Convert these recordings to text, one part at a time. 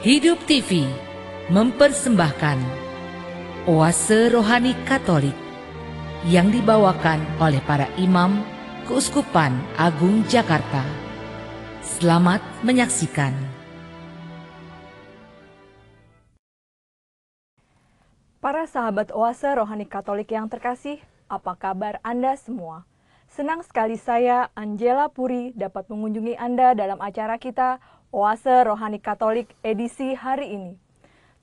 Hidup TV mempersembahkan Oase Rohani Katolik yang dibawakan oleh para imam Keuskupan Agung Jakarta. Selamat menyaksikan. Para sahabat Oase Rohani Katolik yang terkasih, apa kabar Anda semua? Senang sekali saya, Angela Puri, dapat mengunjungi Anda dalam acara kita Oase Rohani Katolik edisi hari ini.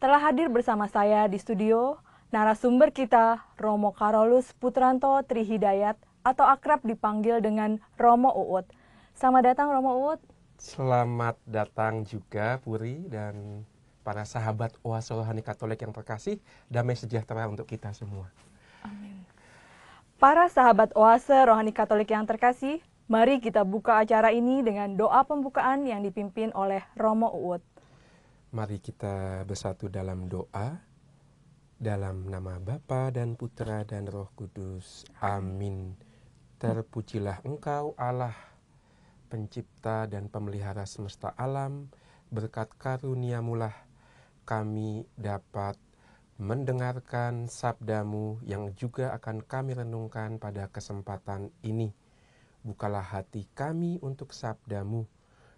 Telah hadir bersama saya di studio narasumber kita Romo Karolus Putranto Trihidayat atau akrab dipanggil dengan Romo Uut. Selamat datang Romo Uut. Selamat datang juga Puri dan para sahabat Oase Rohani Katolik yang terkasih. Damai sejahtera untuk kita semua. Amin. Para sahabat Oase Rohani Katolik yang terkasih, Mari kita buka acara ini dengan doa pembukaan yang dipimpin oleh Romo Uut. Mari kita bersatu dalam doa dalam nama Bapa dan Putra dan Roh Kudus. Amin. Terpujilah Engkau Allah, pencipta dan pemelihara semesta alam, berkat karuniamulah kami dapat mendengarkan sabdamu yang juga akan kami renungkan pada kesempatan ini. Bukalah hati kami untuk sabdamu,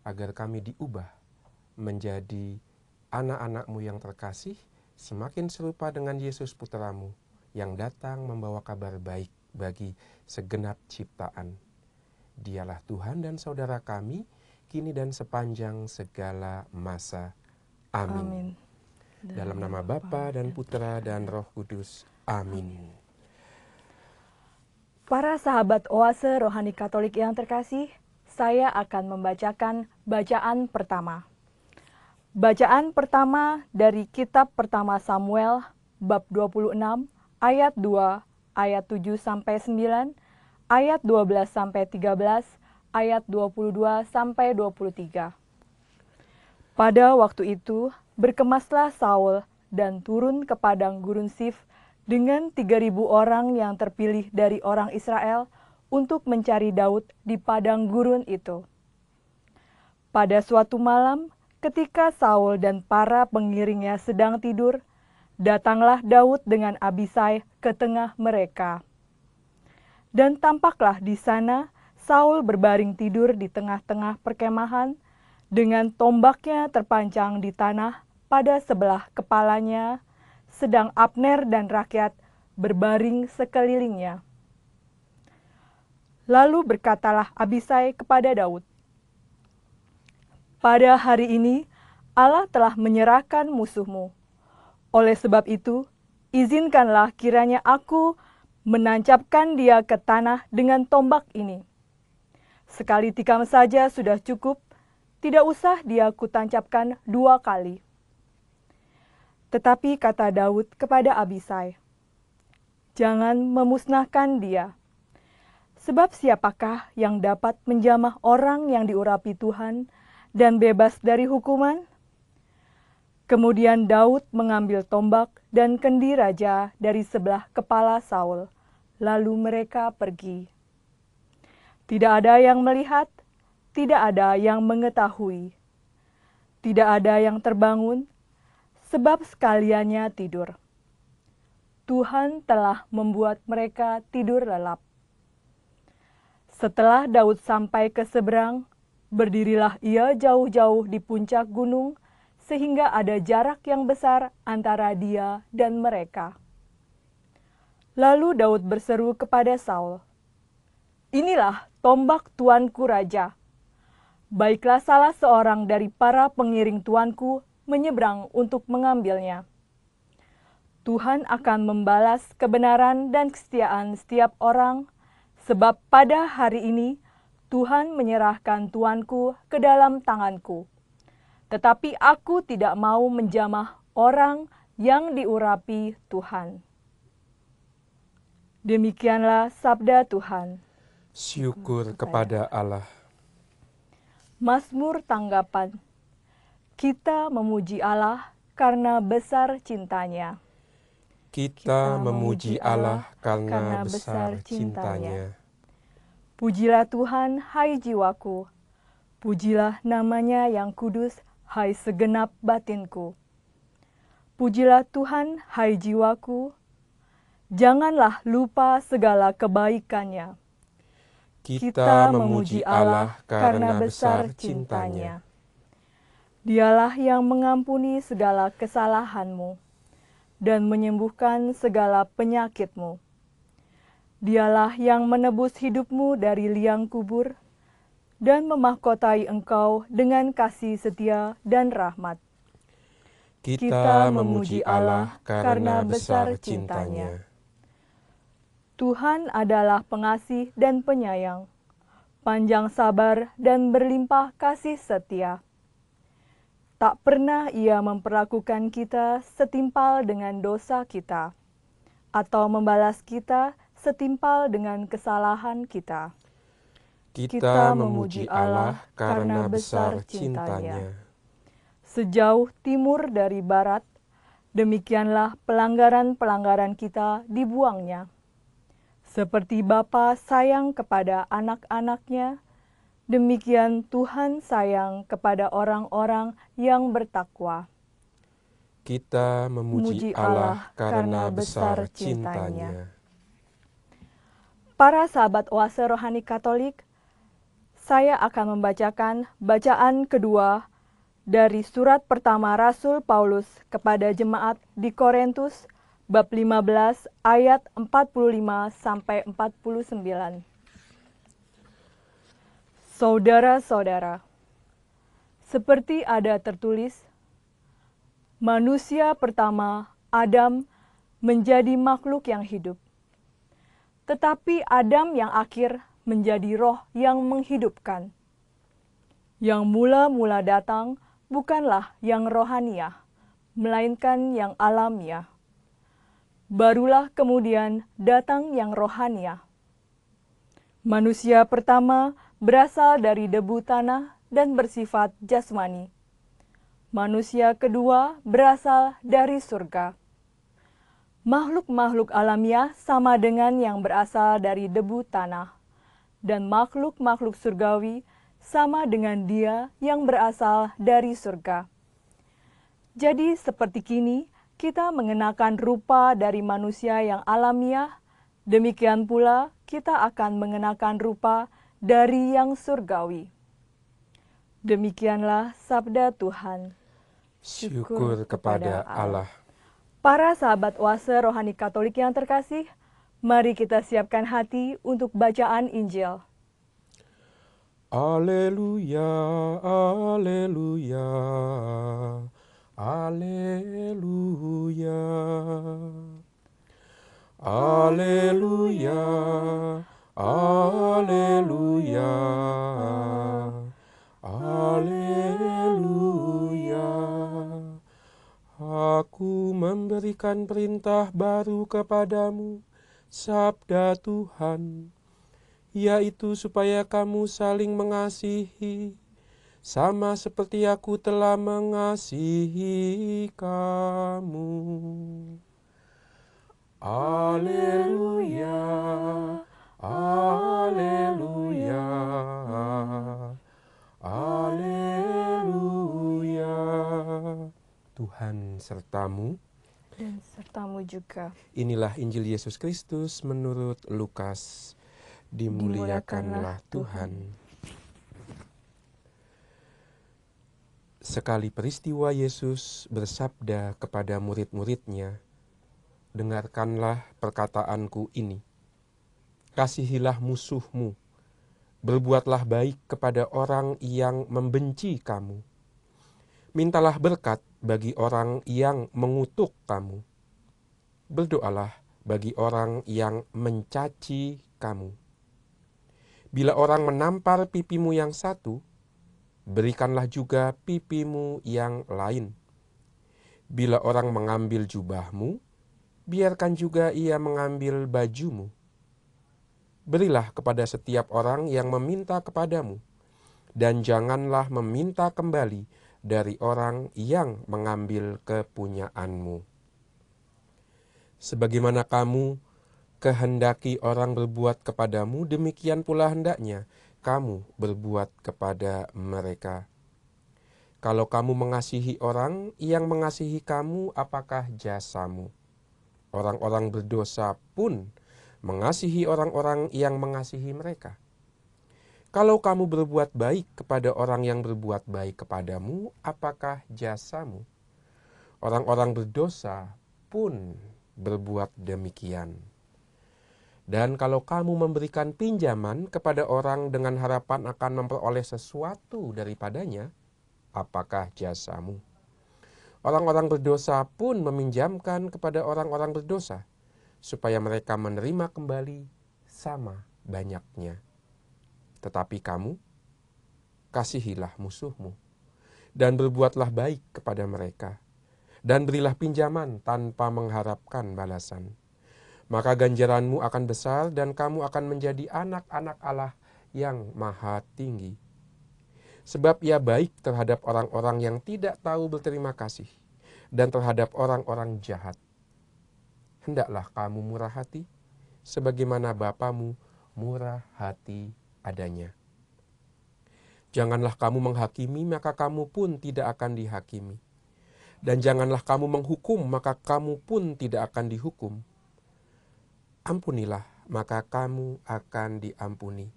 agar kami diubah menjadi anak-anakmu yang terkasih, semakin serupa dengan Yesus Putramu, yang datang membawa kabar baik bagi segenap ciptaan. Dialah Tuhan dan saudara kami, kini dan sepanjang segala masa. Amin. Amin. Dalam nama Bapa dan Putra dan Roh Kudus. Amin. Amin. Para sahabat oase rohani katolik yang terkasih, saya akan membacakan bacaan pertama. Bacaan pertama dari kitab pertama Samuel bab 26 ayat 2 ayat 7 sampai 9, ayat 12 sampai 13, ayat 22 sampai 23. Pada waktu itu berkemaslah Saul dan turun ke padang gurun Sif dengan 3.000 orang yang terpilih dari orang Israel untuk mencari Daud di padang gurun itu. Pada suatu malam, ketika Saul dan para pengiringnya sedang tidur, datanglah Daud dengan Abisai ke tengah mereka. Dan tampaklah di sana Saul berbaring tidur di tengah-tengah perkemahan dengan tombaknya terpanjang di tanah pada sebelah kepalanya, sedang Abner dan rakyat berbaring sekelilingnya. Lalu berkatalah Abisai kepada Daud, "Pada hari ini Allah telah menyerahkan musuhmu. Oleh sebab itu, izinkanlah kiranya aku menancapkan dia ke tanah dengan tombak ini. Sekali tikam saja sudah cukup, tidak usah dia kutancapkan dua kali." Tetapi kata Daud kepada Abisai, "Jangan memusnahkan dia, sebab siapakah yang dapat menjamah orang yang diurapi Tuhan dan bebas dari hukuman?" Kemudian Daud mengambil tombak dan kendi raja dari sebelah kepala Saul, lalu mereka pergi. Tidak ada yang melihat, tidak ada yang mengetahui, tidak ada yang terbangun, sebab sekaliannya tidur. Tuhan telah membuat mereka tidur lelap. Setelah Daud sampai ke seberang, berdirilah ia jauh-jauh di puncak gunung, sehingga ada jarak yang besar antara dia dan mereka. Lalu Daud berseru kepada Saul, "Inilah tombak tuanku raja. Baiklah salah seorang dari para pengiring tuanku menyeberang untuk mengambilnya. Tuhan akan membalas kebenaran dan kesetiaan setiap orang, sebab pada hari ini Tuhan menyerahkan tuanku ke dalam tanganku. Tetapi aku tidak mau menjamah orang yang diurapi Tuhan. Demikianlah sabda Tuhan. Syukur kepada Allah. Mazmur tanggapan kita memuji Allah karena besar cintanya. Kita, memuji Allah karena, besar cintanya. Pujilah Tuhan, hai jiwaku. Pujilah namanya yang kudus, hai segenap batinku. Pujilah Tuhan, hai jiwaku. Janganlah lupa segala kebaikannya. Kita, memuji Allah karena besar cintanya. Dialah yang mengampuni segala kesalahanmu dan menyembuhkan segala penyakitmu. Dialah yang menebus hidupmu dari liang kubur dan memahkotai engkau dengan kasih setia dan rahmat. Kita, Kita memuji Allah karena besar cintanya. Tuhan adalah pengasih dan penyayang, panjang sabar dan berlimpah kasih setia. Tak pernah ia memperlakukan kita setimpal dengan dosa kita, atau membalas kita setimpal dengan kesalahan kita. Kita, kita memuji Allah karena besar cintanya. Sejauh timur dari barat, demikianlah pelanggaran-pelanggaran kita dibuangnya. Seperti Bapa sayang kepada anak-anaknya, Demikian Tuhan sayang kepada orang-orang yang bertakwa. Kita memuji, Allah, Allah karena besar cintanya. Para sahabat oase rohani Katolik, saya akan membacakan bacaan kedua dari surat pertama Rasul Paulus kepada jemaat di Korintus bab 15 ayat 45 sampai 49. Saudara-saudara, seperti ada tertulis, manusia pertama, Adam, menjadi makhluk yang hidup. Tetapi Adam yang akhir menjadi roh yang menghidupkan. Yang mula-mula datang bukanlah yang rohaniah, melainkan yang alamiah. Barulah kemudian datang yang rohaniah. Manusia pertama berasal dari debu tanah dan bersifat jasmani. Manusia kedua berasal dari surga. Makhluk-makhluk alamiah sama dengan yang berasal dari debu tanah, dan makhluk-makhluk surgawi sama dengan dia yang berasal dari surga. Jadi seperti kini, kita mengenakan rupa dari manusia yang alamiah, demikian pula kita akan mengenakan rupa dari yang surgawi. Demikianlah sabda Tuhan. Syukur, Syukur kepada Allah. Para sahabat Wase rohani Katolik yang terkasih, mari kita siapkan hati untuk bacaan Injil. Aleluya, aleluya, aleluya. Aleluya. Aleluya, Aleluya. Aku memberikan perintah baru kepadamu, sabda Tuhan, yaitu supaya kamu saling mengasihi, sama seperti aku telah mengasihi kamu. Aleluya. Aleluya, Aleluya. Tuhan sertamu. Dan sertamu juga. Inilah Injil Yesus Kristus menurut Lukas. Dimuliakanlah Tuhan. Sekali peristiwa Yesus bersabda kepada murid-muridnya, "Dengarkanlah perkataanku ini: kasihilah musuhmu, berbuatlah baik kepada orang yang membenci kamu. Mintalah berkat bagi orang yang mengutuk kamu. Berdoalah bagi orang yang mencaci kamu. Bila orang menampar pipimu yang satu, berikanlah juga pipimu yang lain. Bila orang mengambil jubahmu, biarkan juga ia mengambil bajumu Berilah kepada setiap orang yang meminta kepadamu, dan janganlah meminta kembali dari orang yang mengambil kepunyaanmu. Sebagaimana kamu kehendaki orang berbuat kepadamu, demikian pula hendaknya kamu berbuat kepada mereka. Kalau kamu mengasihi orang yang mengasihi kamu, apakah jasamu? Orang-orang berdosa pun mengasihi orang-orang yang mengasihi mereka. Kalau kamu berbuat baik kepada orang yang berbuat baik kepadamu, apakah jasamu? Orang-orang berdosa pun berbuat demikian. Dan kalau kamu memberikan pinjaman kepada orang dengan harapan akan memperoleh sesuatu daripadanya, apakah jasamu? Orang-orang berdosa pun meminjamkan kepada orang-orang berdosa, supaya mereka menerima kembali sama banyaknya. Tetapi kamu, kasihilah musuhmu, dan berbuatlah baik kepada mereka, dan berilah pinjaman tanpa mengharapkan balasan. Maka ganjaranmu akan besar, dan kamu akan menjadi anak-anak Allah yang maha tinggi. Sebab ia baik terhadap orang-orang yang tidak tahu berterima kasih, dan terhadap orang-orang jahat hendaklah kamu murah hati, sebagaimana Bapamu murah hati adanya. Janganlah kamu menghakimi, maka kamu pun tidak akan dihakimi. Dan janganlah kamu menghukum, maka kamu pun tidak akan dihukum. Ampunilah, maka kamu akan diampuni.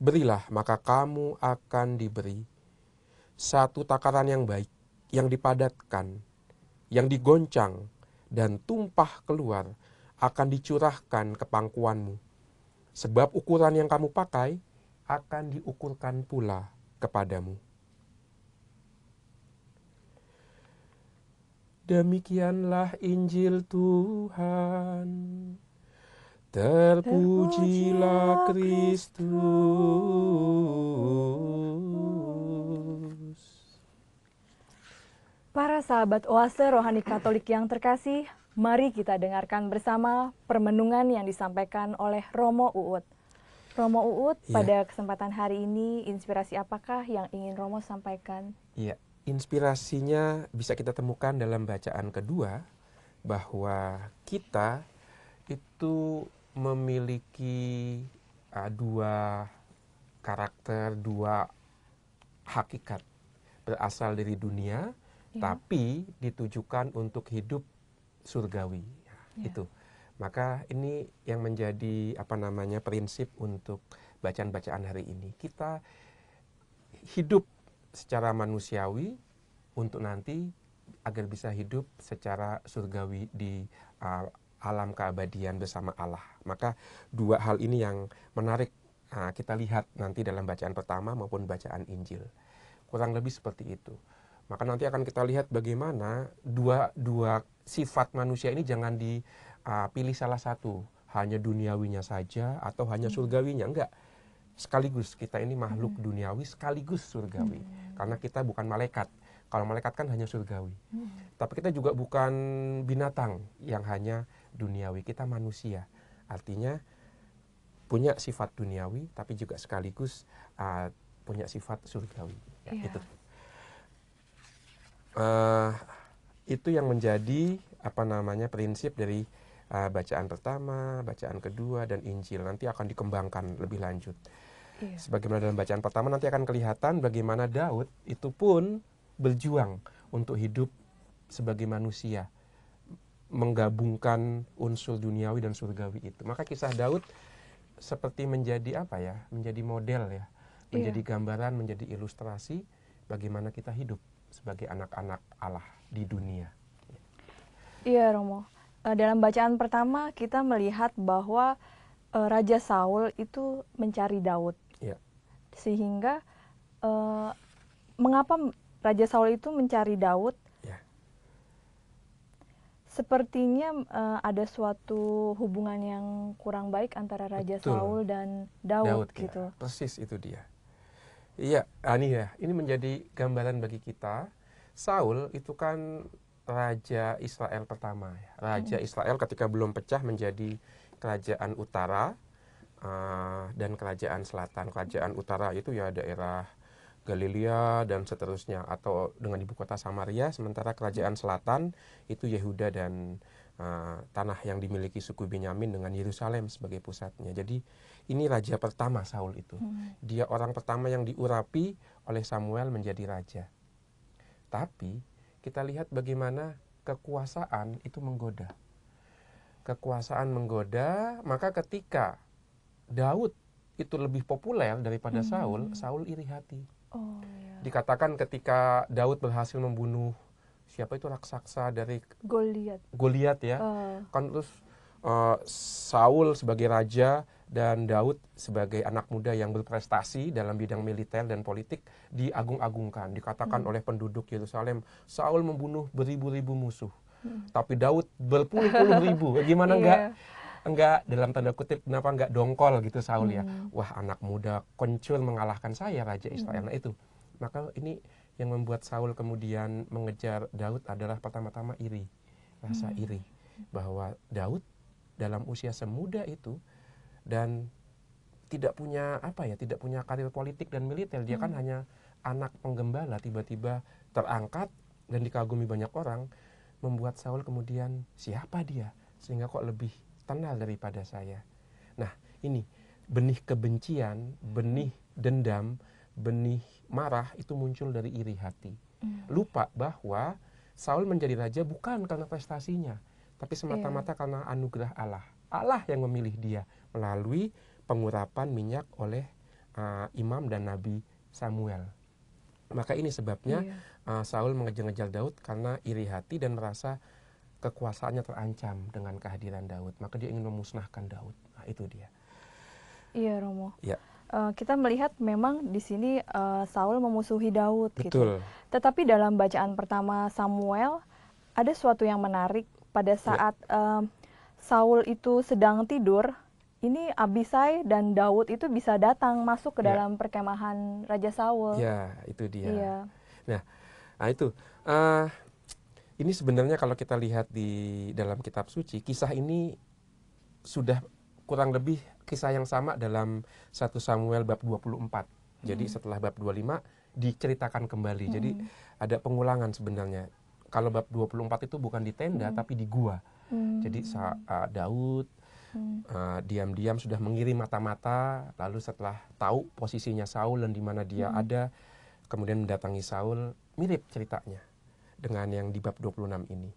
Berilah, maka kamu akan diberi. Satu takaran yang baik, yang dipadatkan, yang digoncang, dan tumpah keluar akan dicurahkan ke pangkuanmu. Sebab ukuran yang kamu pakai akan diukurkan pula kepadamu. Demikianlah Injil Tuhan. Terpujilah Kristus. Para sahabat oase rohani katolik yang terkasih, mari kita dengarkan bersama permenungan yang disampaikan oleh Romo Uut. Romo Uut, ya. pada kesempatan hari ini inspirasi apakah yang ingin Romo sampaikan? Iya, inspirasinya bisa kita temukan dalam bacaan kedua bahwa kita itu memiliki uh, dua karakter, dua hakikat berasal dari dunia ya. tapi ditujukan untuk hidup surgawi. ya. Itu. Maka ini yang menjadi apa namanya prinsip untuk bacaan-bacaan hari ini. Kita hidup secara manusiawi untuk nanti agar bisa hidup secara surgawi di uh, alam keabadian bersama Allah. Maka dua hal ini yang menarik uh, kita lihat nanti dalam bacaan pertama maupun bacaan Injil. Kurang lebih seperti itu. Maka nanti akan kita lihat bagaimana dua dua sifat manusia ini jangan dipilih uh, salah satu, hanya duniawinya saja atau hanya hmm. surgawinya, enggak. Sekaligus kita ini makhluk hmm. duniawi sekaligus surgawi. Hmm. Karena kita bukan malaikat. Kalau malaikat kan hanya surgawi. Hmm. Tapi kita juga bukan binatang yang hanya duniawi, kita manusia. Artinya punya sifat duniawi tapi juga sekaligus uh, punya sifat surgawi. Ya, yeah. Itu uh, itu yang menjadi apa namanya prinsip dari uh, bacaan pertama, bacaan kedua dan Injil nanti akan dikembangkan lebih lanjut. Iya. Sebagaimana dalam bacaan pertama nanti akan kelihatan bagaimana Daud itu pun berjuang untuk hidup sebagai manusia menggabungkan unsur duniawi dan surgawi itu. Maka kisah Daud seperti menjadi apa ya? Menjadi model ya. Iya. Menjadi iya. gambaran, menjadi ilustrasi bagaimana kita hidup sebagai anak-anak Allah di dunia. Iya Romo, eh, dalam bacaan pertama kita melihat bahwa eh, Raja Saul itu mencari Daud. Ya. Sehingga eh, mengapa Raja Saul itu mencari Daud? Ya. Sepertinya ada suatu hubungan yang kurang baik antara Raja Betul. Saul dan Daud, Daud iya. gitu. Ya. Persis itu dia Iya, ah, ini ya. Ini menjadi gambaran bagi kita. Saul itu kan raja Israel pertama ya. Raja hmm. Israel ketika belum pecah menjadi kerajaan utara uh, dan kerajaan selatan. Kerajaan utara itu ya daerah Galilea dan seterusnya atau dengan ibu kota Samaria sementara kerajaan selatan itu Yehuda dan uh, tanah yang dimiliki suku Benyamin dengan Yerusalem sebagai pusatnya. Jadi ini raja pertama Saul itu. Hmm. Dia orang pertama yang diurapi oleh Samuel menjadi raja. Tapi kita lihat bagaimana kekuasaan itu menggoda. Kekuasaan menggoda, maka ketika Daud itu lebih populer daripada hmm. Saul, Saul iri hati. Oh, ya. Dikatakan ketika Daud berhasil membunuh siapa itu raksasa dari Goliat. Goliat ya. Uh. Kan terus uh, Saul sebagai raja dan Daud sebagai anak muda yang berprestasi dalam bidang militer dan politik diagung-agungkan. Dikatakan hmm. oleh penduduk Yerusalem, Saul membunuh beribu-ribu musuh, hmm. tapi Daud berpuluh-puluh ribu. Gimana yeah. enggak? Enggak dalam tanda kutip kenapa enggak dongkol gitu Saul ya? hmm. ya. Wah, anak muda kencur mengalahkan saya raja hmm. Israel. Hmm. Nah itu. Maka ini yang membuat Saul kemudian mengejar Daud adalah pertama-tama iri. Rasa hmm. iri bahwa Daud dalam usia semuda itu dan tidak punya apa ya tidak punya karir politik dan militer dia kan hmm. kan hanya anak penggembala tiba-tiba terangkat dan dikagumi banyak orang membuat Saul kemudian siapa dia sehingga kok lebih tenang daripada saya nah ini benih kebencian hmm. benih dendam benih marah itu muncul dari iri hati hmm. lupa bahwa Saul menjadi raja bukan karena prestasinya tapi semata-mata yeah. karena anugerah Allah Allah yang memilih dia melalui pengurapan minyak oleh uh, imam dan nabi Samuel. Maka ini sebabnya iya. uh, Saul mengejar-ngejar Daud karena iri hati dan merasa kekuasaannya terancam dengan kehadiran Daud. Maka dia ingin memusnahkan Daud. Nah, itu dia. Iya, Romo. Ya. Uh, kita melihat memang di sini uh, Saul memusuhi Daud. Gitu. Betul. Gitu. Tetapi dalam bacaan pertama Samuel ada suatu yang menarik pada ya. saat ya. uh, Saul itu sedang tidur, ini Abisai dan Daud itu bisa datang masuk ke ya. dalam perkemahan Raja Saul. Ya, itu dia. Ya. Nah, nah itu uh, ini sebenarnya kalau kita lihat di dalam kitab suci, kisah ini sudah kurang lebih kisah yang sama dalam 1 Samuel bab 24. Jadi hmm. setelah bab 25 diceritakan kembali. Hmm. Jadi ada pengulangan sebenarnya. Kalau bab 24 itu bukan di tenda hmm. tapi di gua. Hmm. Jadi uh, Daud hmm. uh, diam-diam sudah mengirim mata-mata lalu setelah tahu posisinya Saul dan di mana dia hmm. ada kemudian mendatangi Saul mirip ceritanya dengan yang di bab 26 ini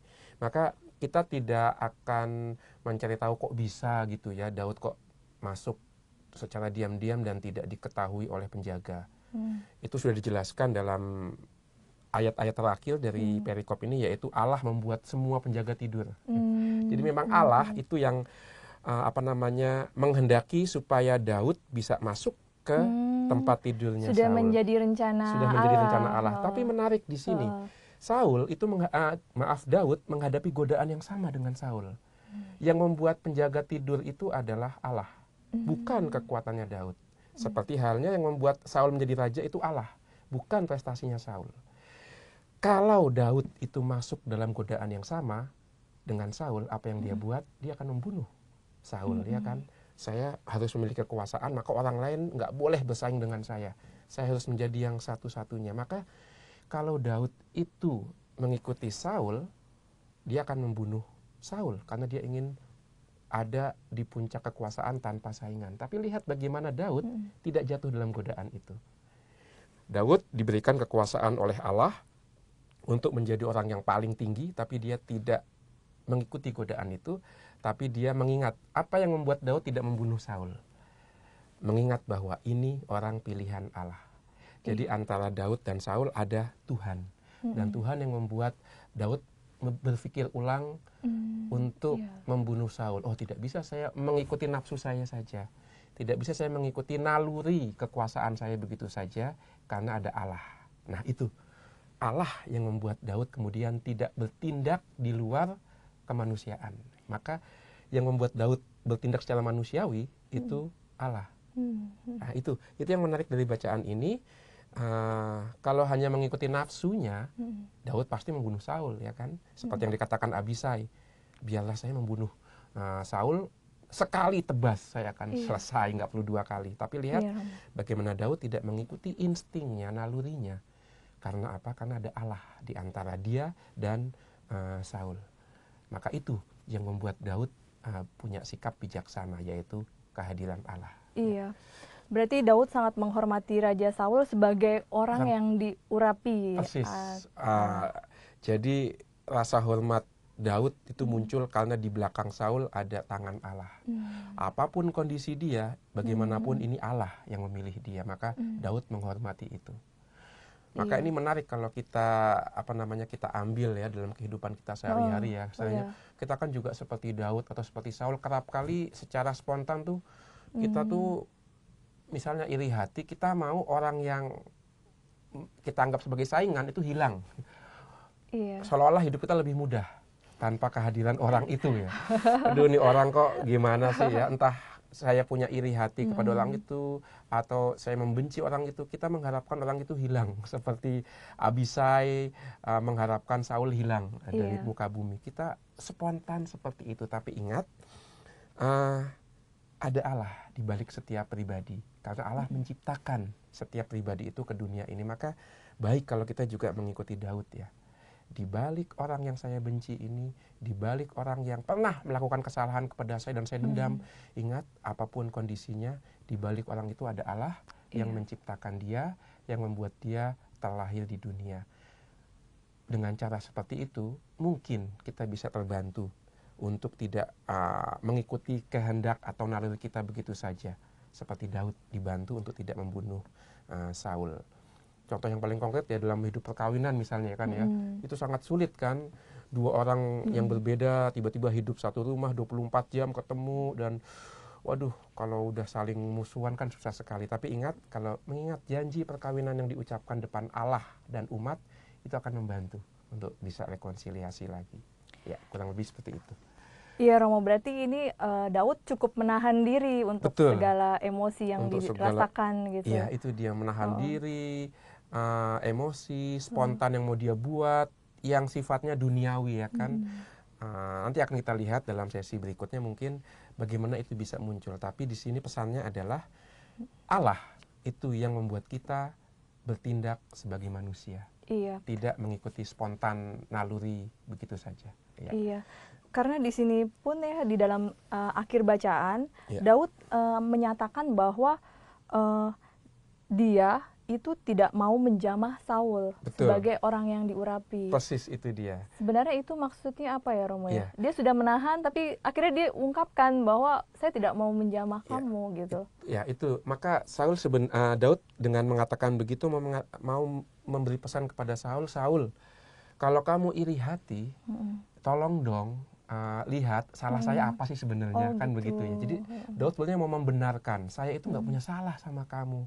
maka kita tidak akan mencari tahu kok bisa gitu ya Daud kok masuk secara diam-diam dan tidak diketahui oleh penjaga hmm. itu sudah dijelaskan dalam ayat-ayat terakhir dari hmm. perikop ini yaitu Allah membuat semua penjaga tidur. Hmm. Jadi memang Allah mm. itu yang uh, apa namanya menghendaki supaya Daud bisa masuk ke hmm, tempat tidurnya sudah Saul. menjadi rencana sudah menjadi Allah. rencana Allah. Oh. Tapi menarik di sini oh. Saul itu uh, maaf Daud menghadapi godaan yang sama dengan Saul. Hmm. Yang membuat penjaga tidur itu adalah Allah, hmm. bukan kekuatannya Daud. Seperti halnya yang membuat Saul menjadi raja itu Allah, bukan prestasinya Saul. Kalau Daud itu masuk dalam godaan yang sama dengan Saul, apa yang dia hmm. buat? Dia akan membunuh Saul hmm. ya kan saya harus memiliki kekuasaan maka orang lain nggak boleh bersaing dengan saya saya harus menjadi yang satu-satunya maka kalau Daud itu mengikuti Saul dia akan membunuh Saul karena dia ingin ada di puncak kekuasaan tanpa saingan tapi lihat bagaimana Daud hmm. tidak jatuh dalam godaan itu Daud diberikan kekuasaan oleh Allah untuk menjadi orang yang paling tinggi tapi dia tidak mengikuti godaan itu tapi dia mengingat apa yang membuat Daud tidak membunuh Saul. Mengingat bahwa ini orang pilihan Allah. Jadi hmm. antara Daud dan Saul ada Tuhan. Hmm. Dan Tuhan yang membuat Daud berpikir ulang hmm. untuk yeah. membunuh Saul. Oh, tidak bisa saya mengikuti nafsu saya saja. Tidak bisa saya mengikuti naluri kekuasaan saya begitu saja karena ada Allah. Nah, itu Allah yang membuat Daud kemudian tidak bertindak di luar kemanusiaan maka yang membuat Daud bertindak secara manusiawi itu hmm. Allah. Hmm. Nah, itu itu yang menarik dari bacaan ini. Uh, kalau hanya mengikuti nafsunya, hmm. Daud pasti membunuh Saul, ya kan? Seperti hmm. yang dikatakan Abisai, biarlah saya membunuh uh, Saul sekali tebas saya akan iya. selesai, nggak perlu dua kali. Tapi lihat iya. bagaimana Daud tidak mengikuti instingnya, nalurinya. Karena apa? Karena ada Allah di antara dia dan uh, Saul. Maka itu yang membuat Daud uh, punya sikap bijaksana yaitu kehadiran Allah. Iya. Berarti Daud sangat menghormati Raja Saul sebagai orang Sang, yang diurapi. Ya? Persis. Uh, jadi rasa hormat Daud itu hmm. muncul karena di belakang Saul ada tangan Allah. Hmm. Apapun kondisi dia, bagaimanapun hmm. ini Allah yang memilih dia, maka hmm. Daud menghormati itu. Maka iya. ini menarik kalau kita apa namanya kita ambil ya dalam kehidupan kita sehari-hari oh, ya. Misalnya oh, iya. kita kan juga seperti Daud atau seperti Saul kerap kali secara spontan tuh kita mm. tuh misalnya iri hati kita mau orang yang kita anggap sebagai saingan itu hilang. Iya. Seolah-olah hidup kita lebih mudah tanpa kehadiran orang itu ya. Aduh ini orang kok gimana sih ya entah saya punya iri hati kepada orang hmm. itu atau saya membenci orang itu kita mengharapkan orang itu hilang seperti Abisai uh, mengharapkan Saul hilang yeah. dari iya. muka bumi kita spontan seperti itu tapi ingat uh, ada Allah di balik setiap pribadi karena Allah -hmm. menciptakan setiap pribadi itu ke dunia ini maka baik kalau kita juga mengikuti Daud ya di balik orang yang saya benci ini, di balik orang yang pernah melakukan kesalahan kepada saya dan saya dendam, hmm. ingat apapun kondisinya, di balik orang itu ada Allah yeah. yang iya. menciptakan dia, yang membuat dia terlahir di dunia. Dengan cara seperti itu, mungkin kita bisa terbantu untuk tidak uh, mengikuti kehendak atau naluri kita begitu saja, seperti Daud dibantu untuk tidak membunuh uh, Saul contoh yang paling konkret ya dalam hidup perkawinan misalnya kan ya hmm. itu sangat sulit kan dua orang hmm. yang berbeda tiba-tiba hidup satu rumah 24 jam ketemu dan waduh kalau udah saling musuhan kan susah sekali tapi ingat kalau mengingat janji perkawinan yang diucapkan depan Allah dan umat itu akan membantu untuk bisa rekonsiliasi lagi ya kurang lebih seperti itu Iya Romo, berarti ini uh, Daud cukup menahan diri untuk Betul. segala emosi yang untuk dirasakan gitu. Iya, itu dia menahan oh. diri, uh, emosi hmm. spontan hmm. yang mau dia buat yang sifatnya duniawi ya kan hmm. Uh, nanti akan kita lihat dalam sesi berikutnya mungkin bagaimana itu bisa muncul. Tapi di sini pesannya adalah Allah itu yang membuat kita bertindak sebagai manusia. Iya. Tidak mengikuti spontan naluri begitu saja. Ya. Iya. Karena di sini pun ya di dalam uh, akhir bacaan iya. Daud uh, menyatakan bahwa uh, dia itu tidak mau menjamah Saul Betul. sebagai orang yang diurapi. Persis itu dia. Sebenarnya itu maksudnya apa ya Romo ya? Yeah. Dia sudah menahan tapi akhirnya dia ungkapkan bahwa saya tidak mau menjamah yeah. kamu gitu. It, ya itu maka Saul seben uh, Daud dengan mengatakan begitu mau, mengat mau memberi pesan kepada Saul, Saul kalau kamu iri hati, mm -hmm. tolong dong uh, lihat salah hmm. saya apa sih sebenarnya oh, kan gitu. begitu ya. Jadi Daud sebenarnya mau membenarkan saya itu nggak hmm. punya salah sama kamu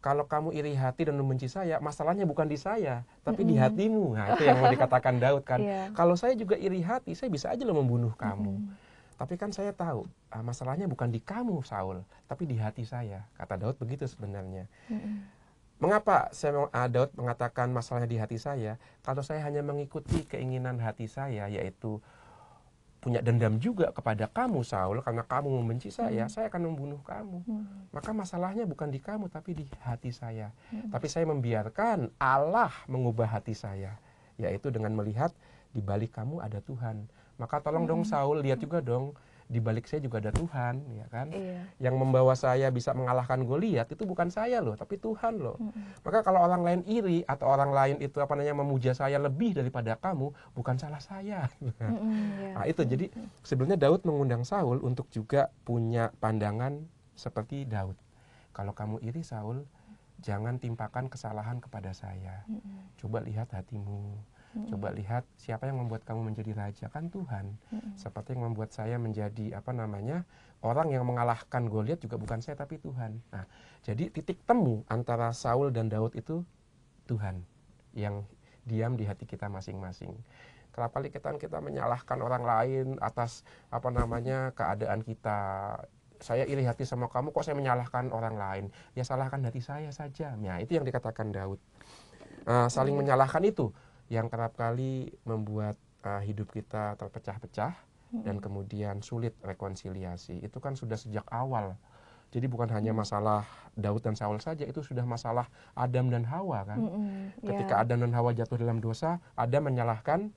kalau kamu iri hati dan membenci saya, masalahnya bukan di saya, tapi mm -hmm. di hatimu. Nah, itu yang mau dikatakan Daud kan. yeah. Kalau saya juga iri hati, saya bisa aja loh membunuh kamu. Mm -hmm. Tapi kan saya tahu ah, masalahnya bukan di kamu Saul, tapi di hati saya. Kata Daud begitu sebenarnya. Mm -hmm. Mengapa saya uh, Daud mengatakan masalahnya di hati saya? Kalau saya hanya mengikuti keinginan hati saya, yaitu punya dendam juga kepada kamu Saul karena kamu membenci saya, hmm. saya akan membunuh kamu. Hmm. Maka masalahnya bukan di kamu tapi di hati saya. Hmm. Tapi saya membiarkan Allah mengubah hati saya, yaitu dengan melihat di balik kamu ada Tuhan. Maka tolong hmm. dong Saul lihat hmm. juga dong di balik saya juga ada Tuhan, ya kan? Iya. Yang membawa saya bisa mengalahkan Goliat itu bukan saya loh, tapi Tuhan loh. Mm -hmm. Maka kalau orang lain iri atau orang lain itu apa namanya memuja saya lebih daripada kamu, bukan salah saya. mm -hmm, Nah, itu mm -hmm. jadi sebenarnya Daud mengundang Saul untuk juga punya pandangan seperti Daud. Kalau kamu iri Saul, jangan timpakan kesalahan kepada saya. Mm -hmm. Coba lihat hatimu hmm. coba lihat siapa yang membuat kamu menjadi raja kan Tuhan hmm. seperti yang membuat saya menjadi apa namanya orang yang mengalahkan Goliat juga bukan saya tapi Tuhan nah jadi titik temu antara Saul dan Daud itu Tuhan yang diam di hati kita masing-masing Kenapa kali kita menyalahkan orang lain atas apa namanya keadaan kita saya iri hati sama kamu kok saya menyalahkan orang lain ya salahkan hati saya saja ya itu yang dikatakan Daud uh, saling iya. menyalahkan itu yang kerap kali membuat uh, hidup kita terpecah-pecah hmm. dan kemudian sulit rekonsiliasi. Itu kan sudah sejak awal. Jadi bukan hanya hmm. masalah Daud dan Saul saja, itu sudah masalah Adam dan Hawa kan. Mm -hmm, Ketika ya. Adam dan Hawa jatuh dalam dosa, Adam menyalahkan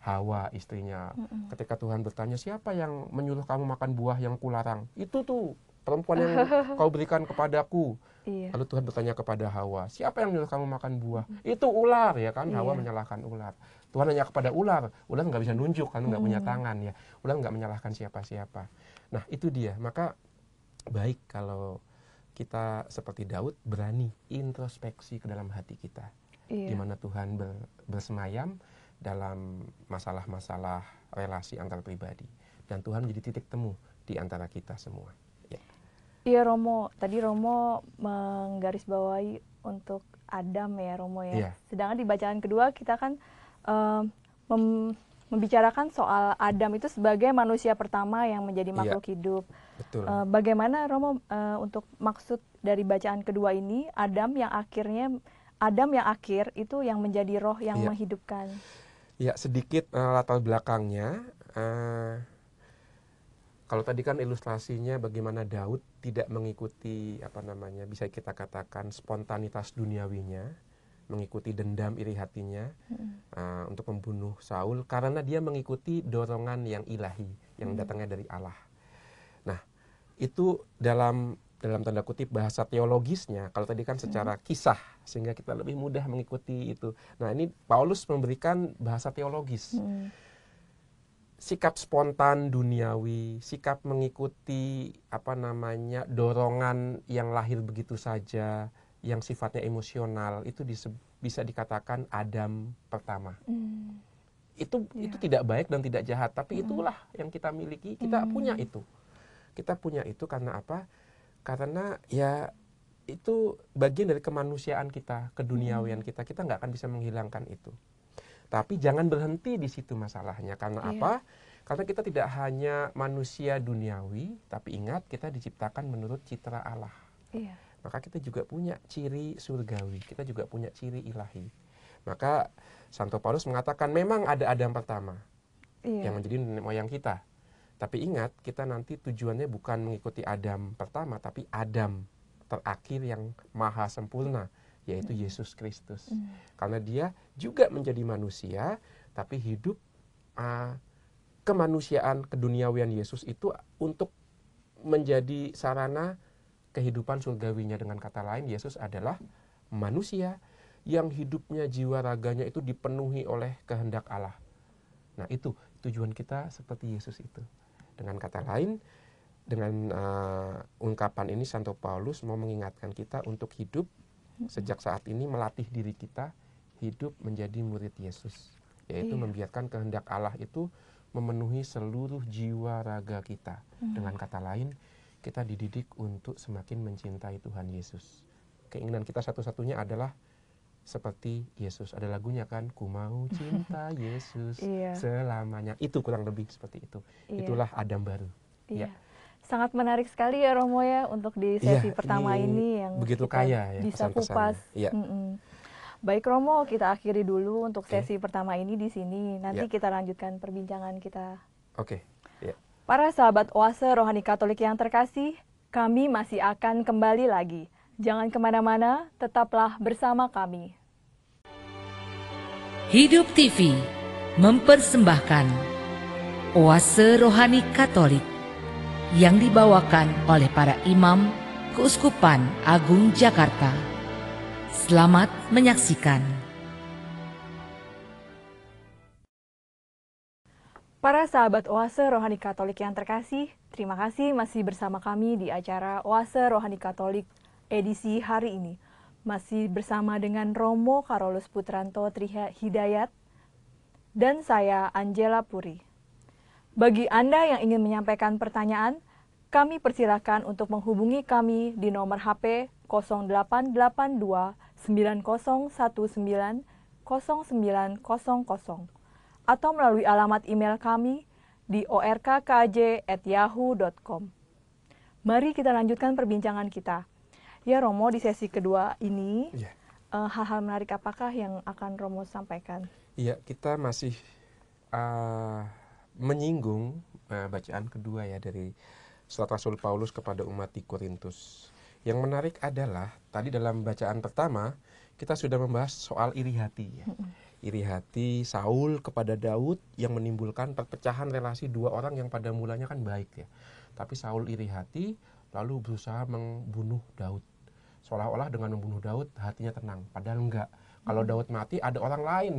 Hawa istrinya. Mm -hmm. Ketika Tuhan bertanya siapa yang menyuruh kamu makan buah yang kularang, itu tuh perempuan yang kau berikan kepadaku. Iya. Lalu Tuhan bertanya kepada Hawa, siapa yang menyuruh kamu makan buah? Itu ular ya kan? Hawa iya. menyalahkan ular. Tuhan nanya kepada ular. Ular nggak bisa nunjuk kan, nggak hmm. punya tangan ya. Ular nggak menyalahkan siapa-siapa. Nah itu dia. Maka baik kalau kita seperti Daud berani introspeksi ke dalam hati kita. Iya. Di mana Tuhan ber, bersemayam dalam masalah-masalah relasi antar pribadi. Dan Tuhan menjadi titik temu di antara kita semua. Iya Romo, tadi Romo menggarisbawahi untuk Adam ya Romo ya. Yeah. Sedangkan di bacaan kedua kita kan uh, mem membicarakan soal Adam itu sebagai manusia pertama yang menjadi iya. makhluk yeah. hidup. Betul. Uh, bagaimana Romo uh, untuk maksud dari bacaan kedua ini Adam yang akhirnya Adam yang akhir itu yang menjadi roh yang yeah. menghidupkan. Ya sedikit uh, latar belakangnya. Uh, kalau tadi kan ilustrasinya bagaimana Daud tidak mengikuti apa namanya bisa kita katakan spontanitas duniawinya mengikuti dendam iri hatinya uh, untuk membunuh Saul karena dia mengikuti dorongan yang ilahi yang hmm. datangnya dari Allah. Nah itu dalam dalam tanda kutip bahasa teologisnya kalau tadi kan hmm. secara kisah sehingga kita lebih mudah mengikuti itu. Nah ini Paulus memberikan bahasa teologis. Hmm sikap spontan duniawi, sikap mengikuti apa namanya dorongan yang lahir begitu saja, yang sifatnya emosional itu bisa dikatakan Adam pertama. Mm. Itu yeah. itu tidak baik dan tidak jahat, tapi hmm. itulah yang kita miliki, kita mm. punya itu. Kita punya itu karena apa? Karena ya itu bagian dari kemanusiaan kita, keduniawian hmm. kita. Kita nggak akan bisa menghilangkan itu. Tapi jangan berhenti di situ masalahnya karena yeah. apa? Karena kita tidak hanya manusia duniawi, tapi ingat kita diciptakan menurut citra Allah. Yeah. Maka kita juga punya ciri surgawi, kita juga punya ciri ilahi. Maka Santo Paulus mengatakan memang ada Adam pertama yeah. yang menjadi nenek moyang kita. Tapi ingat, kita nanti tujuannya bukan mengikuti Adam pertama, tapi Adam terakhir yang maha sempurna yaitu Yesus Kristus. Hmm. Karena dia juga menjadi manusia tapi hidup uh, kemanusiaan, keduniawian Yesus itu untuk menjadi sarana kehidupan surgawinya dengan kata lain Yesus adalah manusia yang hidupnya jiwa raganya itu dipenuhi oleh kehendak Allah. Nah, itu tujuan kita seperti Yesus itu. Dengan kata lain, dengan uh, ungkapan ini Santo Paulus mau mengingatkan kita untuk hidup Sejak saat ini melatih diri kita hidup menjadi murid Yesus, yaitu iya. membiarkan kehendak Allah itu memenuhi seluruh jiwa raga kita. Hmm. Dengan kata lain, kita dididik untuk semakin mencintai Tuhan Yesus. Keinginan kita satu-satunya adalah seperti Yesus. Ada lagunya kan, ku mau cinta Yesus iya. selamanya. Itu kurang lebih seperti itu. Iya. Itulah Adam baru. Ya. Iya. Ya sangat menarik sekali ya Romo ya untuk di iya, sesi ya, pertama ini, ini yang begitu kaya ya, bisa kupas. Ya. Baik Romo, kita akhiri dulu untuk sesi okay. pertama ini di sini. Nanti ya. kita lanjutkan perbincangan kita. Oke. Okay. Ya. Para sahabat oase rohani Katolik yang terkasih, kami masih akan kembali lagi. Jangan kemana-mana, tetaplah bersama kami. Hidup TV mempersembahkan Oase Rohani Katolik yang dibawakan oleh para imam Keuskupan Agung Jakarta. Selamat menyaksikan. Para sahabat Oase Rohani Katolik yang terkasih, terima kasih masih bersama kami di acara Oase Rohani Katolik edisi hari ini. Masih bersama dengan Romo Karolus Putranto Trihidayat dan saya Angela Puri. Bagi Anda yang ingin menyampaikan pertanyaan, kami persilakan untuk menghubungi kami di nomor HP 0882 9019 0900 atau melalui alamat email kami di orkkj@yahoo.com. Mari kita lanjutkan perbincangan kita. Ya Romo di sesi kedua ini yeah. Iya. uh, hal-hal menarik apakah yang akan Romo sampaikan? Iya, kita masih uh, menyinggung uh, bacaan kedua ya dari surat Rasul Paulus kepada umat di Korintus. Yang menarik adalah tadi dalam bacaan pertama kita sudah membahas soal iri hati ya. Iri hati Saul kepada Daud yang menimbulkan perpecahan relasi dua orang yang pada mulanya kan baik ya. Tapi Saul iri hati lalu berusaha membunuh Daud. Seolah-olah dengan membunuh Daud hatinya tenang, padahal enggak. Kalau mm. Daud mati ada orang lain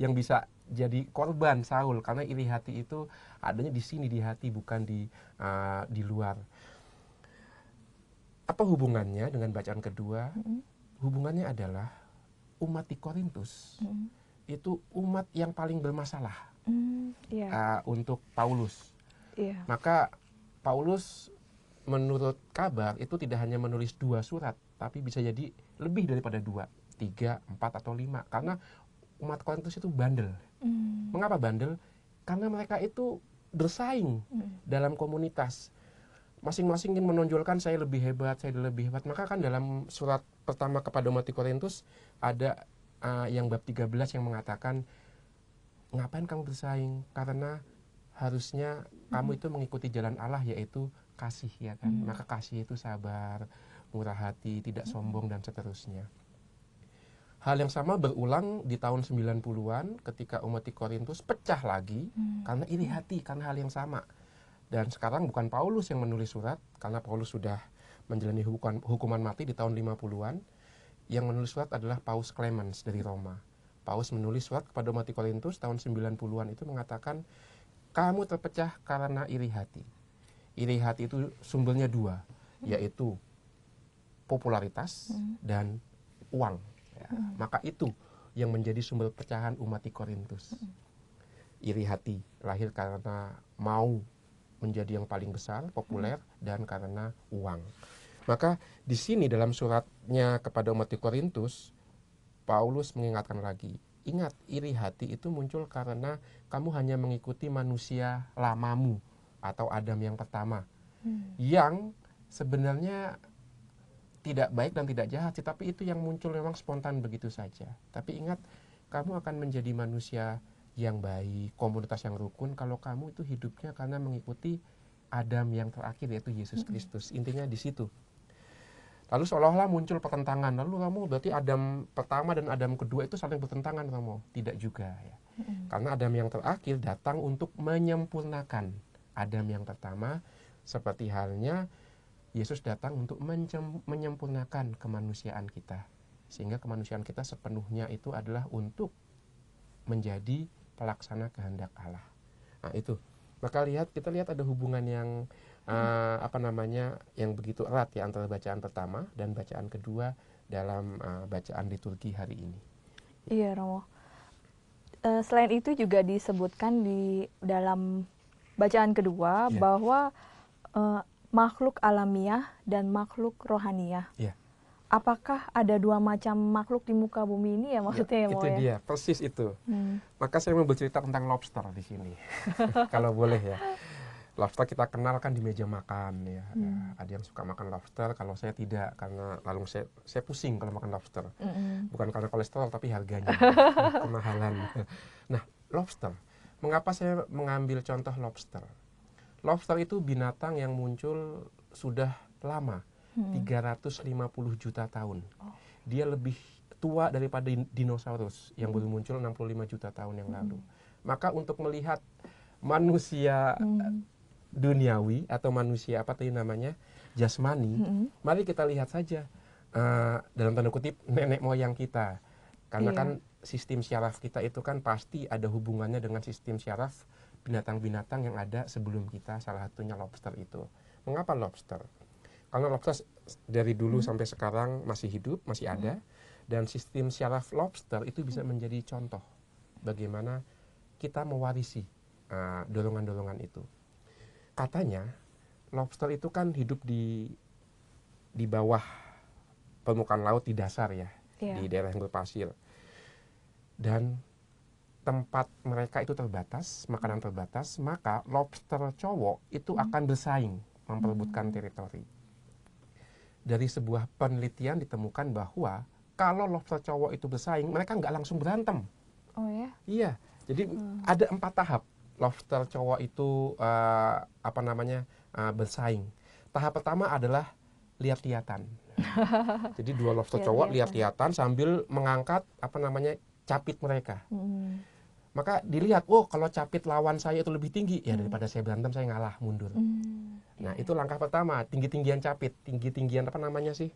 yang bisa jadi korban Saul karena iri hati itu adanya di sini di hati bukan di uh, di luar. Apa hubungannya dengan bacaan kedua? Mm -hmm. Hubungannya adalah umat di Korintus mm -hmm. itu umat yang paling bermasalah mm, yeah. Iya. uh, untuk Paulus. Yeah. Maka Paulus menurut kabar itu tidak hanya menulis dua surat tapi bisa jadi lebih daripada dua tiga, empat atau lima karena umat Korintus itu bandel. Mm. Mengapa bandel? Karena mereka itu bersaing mm. dalam komunitas. Masing-masing ingin menonjolkan saya lebih hebat, saya lebih hebat. Maka kan dalam surat pertama kepada umat di Korintus ada uh, yang bab 13 yang mengatakan ngapain kamu bersaing? Karena harusnya mm. kamu hmm. itu mengikuti jalan Allah yaitu kasih ya kan. Mm. Maka kasih itu sabar, murah hati, tidak hmm. sombong dan seterusnya. Hal yang sama berulang di tahun 90-an ketika umat di Korintus pecah lagi hmm. karena iri hati, karena hal yang sama. Dan sekarang bukan Paulus yang menulis surat karena Paulus sudah menjalani hukuman, hukuman mati di tahun 50-an. Yang menulis surat adalah Paus Clemens dari Roma. Paus menulis surat kepada umat di Korintus tahun 90-an itu mengatakan kamu terpecah karena iri hati. Iri hati itu sumbernya dua, hmm. yaitu popularitas hmm. dan uang Ya, maka itu yang menjadi sumber pecahan umat di Korintus iri hati lahir karena mau menjadi yang paling besar populer dan karena uang maka di sini dalam suratnya kepada umat di Korintus Paulus mengingatkan lagi ingat iri hati itu muncul karena kamu hanya mengikuti manusia lamamu atau Adam yang pertama hmm. yang sebenarnya tidak baik dan tidak jahat sih, tapi itu yang muncul memang spontan begitu saja. Tapi ingat, kamu akan menjadi manusia yang baik, komunitas yang rukun kalau kamu itu hidupnya karena mengikuti Adam yang terakhir yaitu Yesus Kristus. Intinya di situ. Lalu seolah-olah muncul pertentangan. Lalu kamu berarti Adam pertama dan Adam kedua itu saling bertentangan kamu. Tidak juga ya. Karena Adam yang terakhir datang untuk menyempurnakan Adam yang pertama seperti halnya Yesus datang untuk menyempurnakan kemanusiaan kita. Sehingga kemanusiaan kita sepenuhnya itu adalah untuk menjadi pelaksana kehendak Allah. Nah, itu. Maka lihat kita lihat ada hubungan yang uh, apa namanya yang begitu erat ya antara bacaan pertama dan bacaan kedua dalam uh, bacaan liturgi hari ini. Iya, Romo. Uh, selain itu juga disebutkan di dalam bacaan kedua yeah. bahwa uh, makhluk alamiah dan makhluk rohaniah. Ya. Apakah ada dua macam makhluk di muka bumi ini ya maksudnya ya, ya Itu ya? dia, persis itu. Hmm. Maka saya mau bercerita tentang lobster di sini, kalau boleh ya. Lobster kita kenal kan di meja makan ya. Nah, hmm. Ada yang suka makan lobster, kalau saya tidak karena lalu saya saya pusing kalau makan lobster. Hmm. Bukan karena kolesterol tapi harganya kemahalan. Nah, lobster. Mengapa saya mengambil contoh lobster? lobster itu binatang yang muncul sudah lama, hmm. 350 juta tahun. Oh. Dia lebih tua daripada dinosaurus yang hmm. baru muncul 65 juta tahun yang hmm. lalu. Maka untuk melihat manusia hmm. duniawi atau manusia apa tadi namanya jasmani, hmm. mari kita lihat saja uh, dalam tanda kutip nenek moyang kita, karena yeah. kan sistem syaraf kita itu kan pasti ada hubungannya dengan sistem syaraf binatang-binatang yang ada sebelum kita salah satunya lobster itu. Mengapa lobster? Karena lobster dari dulu hmm. sampai sekarang masih hidup, masih hmm. ada hmm. dan sistem syaraf lobster itu bisa hmm. menjadi contoh bagaimana kita mewarisi uh, dorongan-dorongan itu. Katanya lobster itu kan hidup di di bawah permukaan laut di dasar ya, yeah. di daerah yang berpasir. Dan tempat mereka itu terbatas, makanan hmm. terbatas, maka lobster cowok itu hmm. akan bersaing memperebutkan hmm. teritori. Dari sebuah penelitian ditemukan bahwa kalau lobster cowok itu bersaing, mereka nggak langsung berantem. Oh ya? Iya. Jadi hmm. ada empat tahap lobster cowok itu uh, apa namanya uh, bersaing. Tahap pertama adalah lihat-lihatan. Jadi dua lobster cowok lihat-lihatan sambil mengangkat apa namanya capit mereka. Hmm maka dilihat oh kalau capit lawan saya itu lebih tinggi ya hmm. daripada saya berantem saya ngalah mundur hmm. nah itu langkah pertama tinggi tinggian capit tinggi tinggian apa namanya sih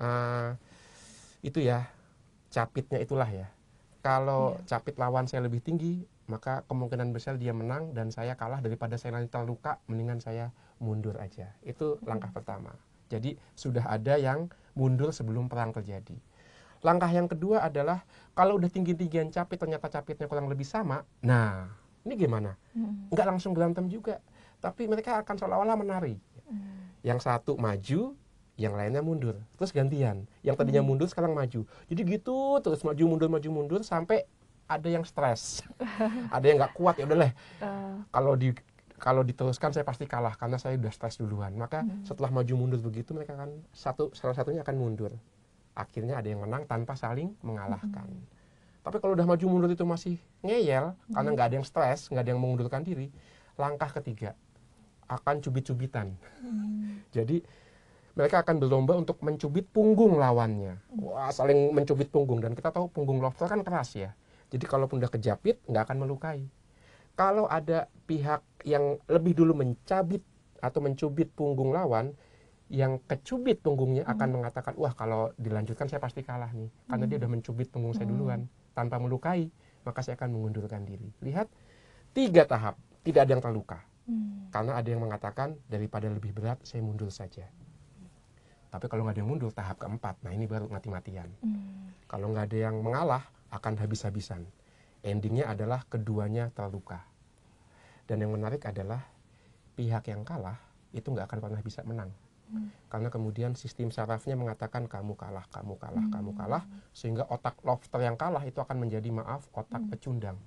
uh, itu ya capitnya itulah ya kalau yeah. capit lawan saya lebih tinggi maka kemungkinan besar dia menang dan saya kalah daripada saya nanti terluka mendingan saya mundur aja itu langkah hmm. pertama jadi sudah ada yang mundur sebelum perang terjadi Langkah yang kedua adalah kalau udah tinggi-tinggian capit ternyata capitnya kurang lebih sama, nah ini gimana? Hmm. Nggak langsung berantem juga, tapi mereka akan seolah-olah menari. Hmm. Yang satu maju, yang lainnya mundur, terus gantian. Yang tadinya hmm. mundur sekarang maju. Jadi gitu terus maju mundur maju mundur sampai ada yang stres, ada yang nggak kuat ya udah lah. Uh. Kalau di kalau diteruskan saya pasti kalah karena saya udah stres duluan. Maka hmm. setelah maju mundur begitu mereka akan satu salah satunya akan mundur akhirnya ada yang menang tanpa saling mengalahkan. Hmm. Tapi kalau udah maju mundur itu masih ngeyel hmm. karena nggak ada yang stres, nggak ada yang mengundurkan diri, langkah ketiga akan cubit-cubitan. Hmm. Jadi mereka akan berlomba untuk mencubit punggung lawannya. Wah, saling mencubit punggung dan kita tahu punggung lobster kan keras ya. Jadi kalaupun udah kejapit nggak akan melukai. Kalau ada pihak yang lebih dulu mencabit atau mencubit punggung lawan, yang kecubit punggungnya hmm. akan mengatakan wah kalau dilanjutkan saya pasti kalah nih karena dia sudah hmm. mencubit punggung saya hmm. duluan tanpa melukai maka saya akan mengundurkan diri lihat tiga tahap tidak ada yang terluka hmm. karena ada yang mengatakan daripada lebih berat saya mundur saja tapi kalau nggak ada yang mundur tahap keempat nah ini baru mati-matian hmm. kalau nggak ada yang mengalah akan habis-habisan endingnya adalah keduanya terluka dan yang menarik adalah pihak yang kalah itu nggak akan pernah bisa menang karena kemudian sistem sarafnya mengatakan kamu kalah kamu kalah hmm. kamu kalah sehingga otak lobster yang kalah itu akan menjadi maaf otak hmm. pecundang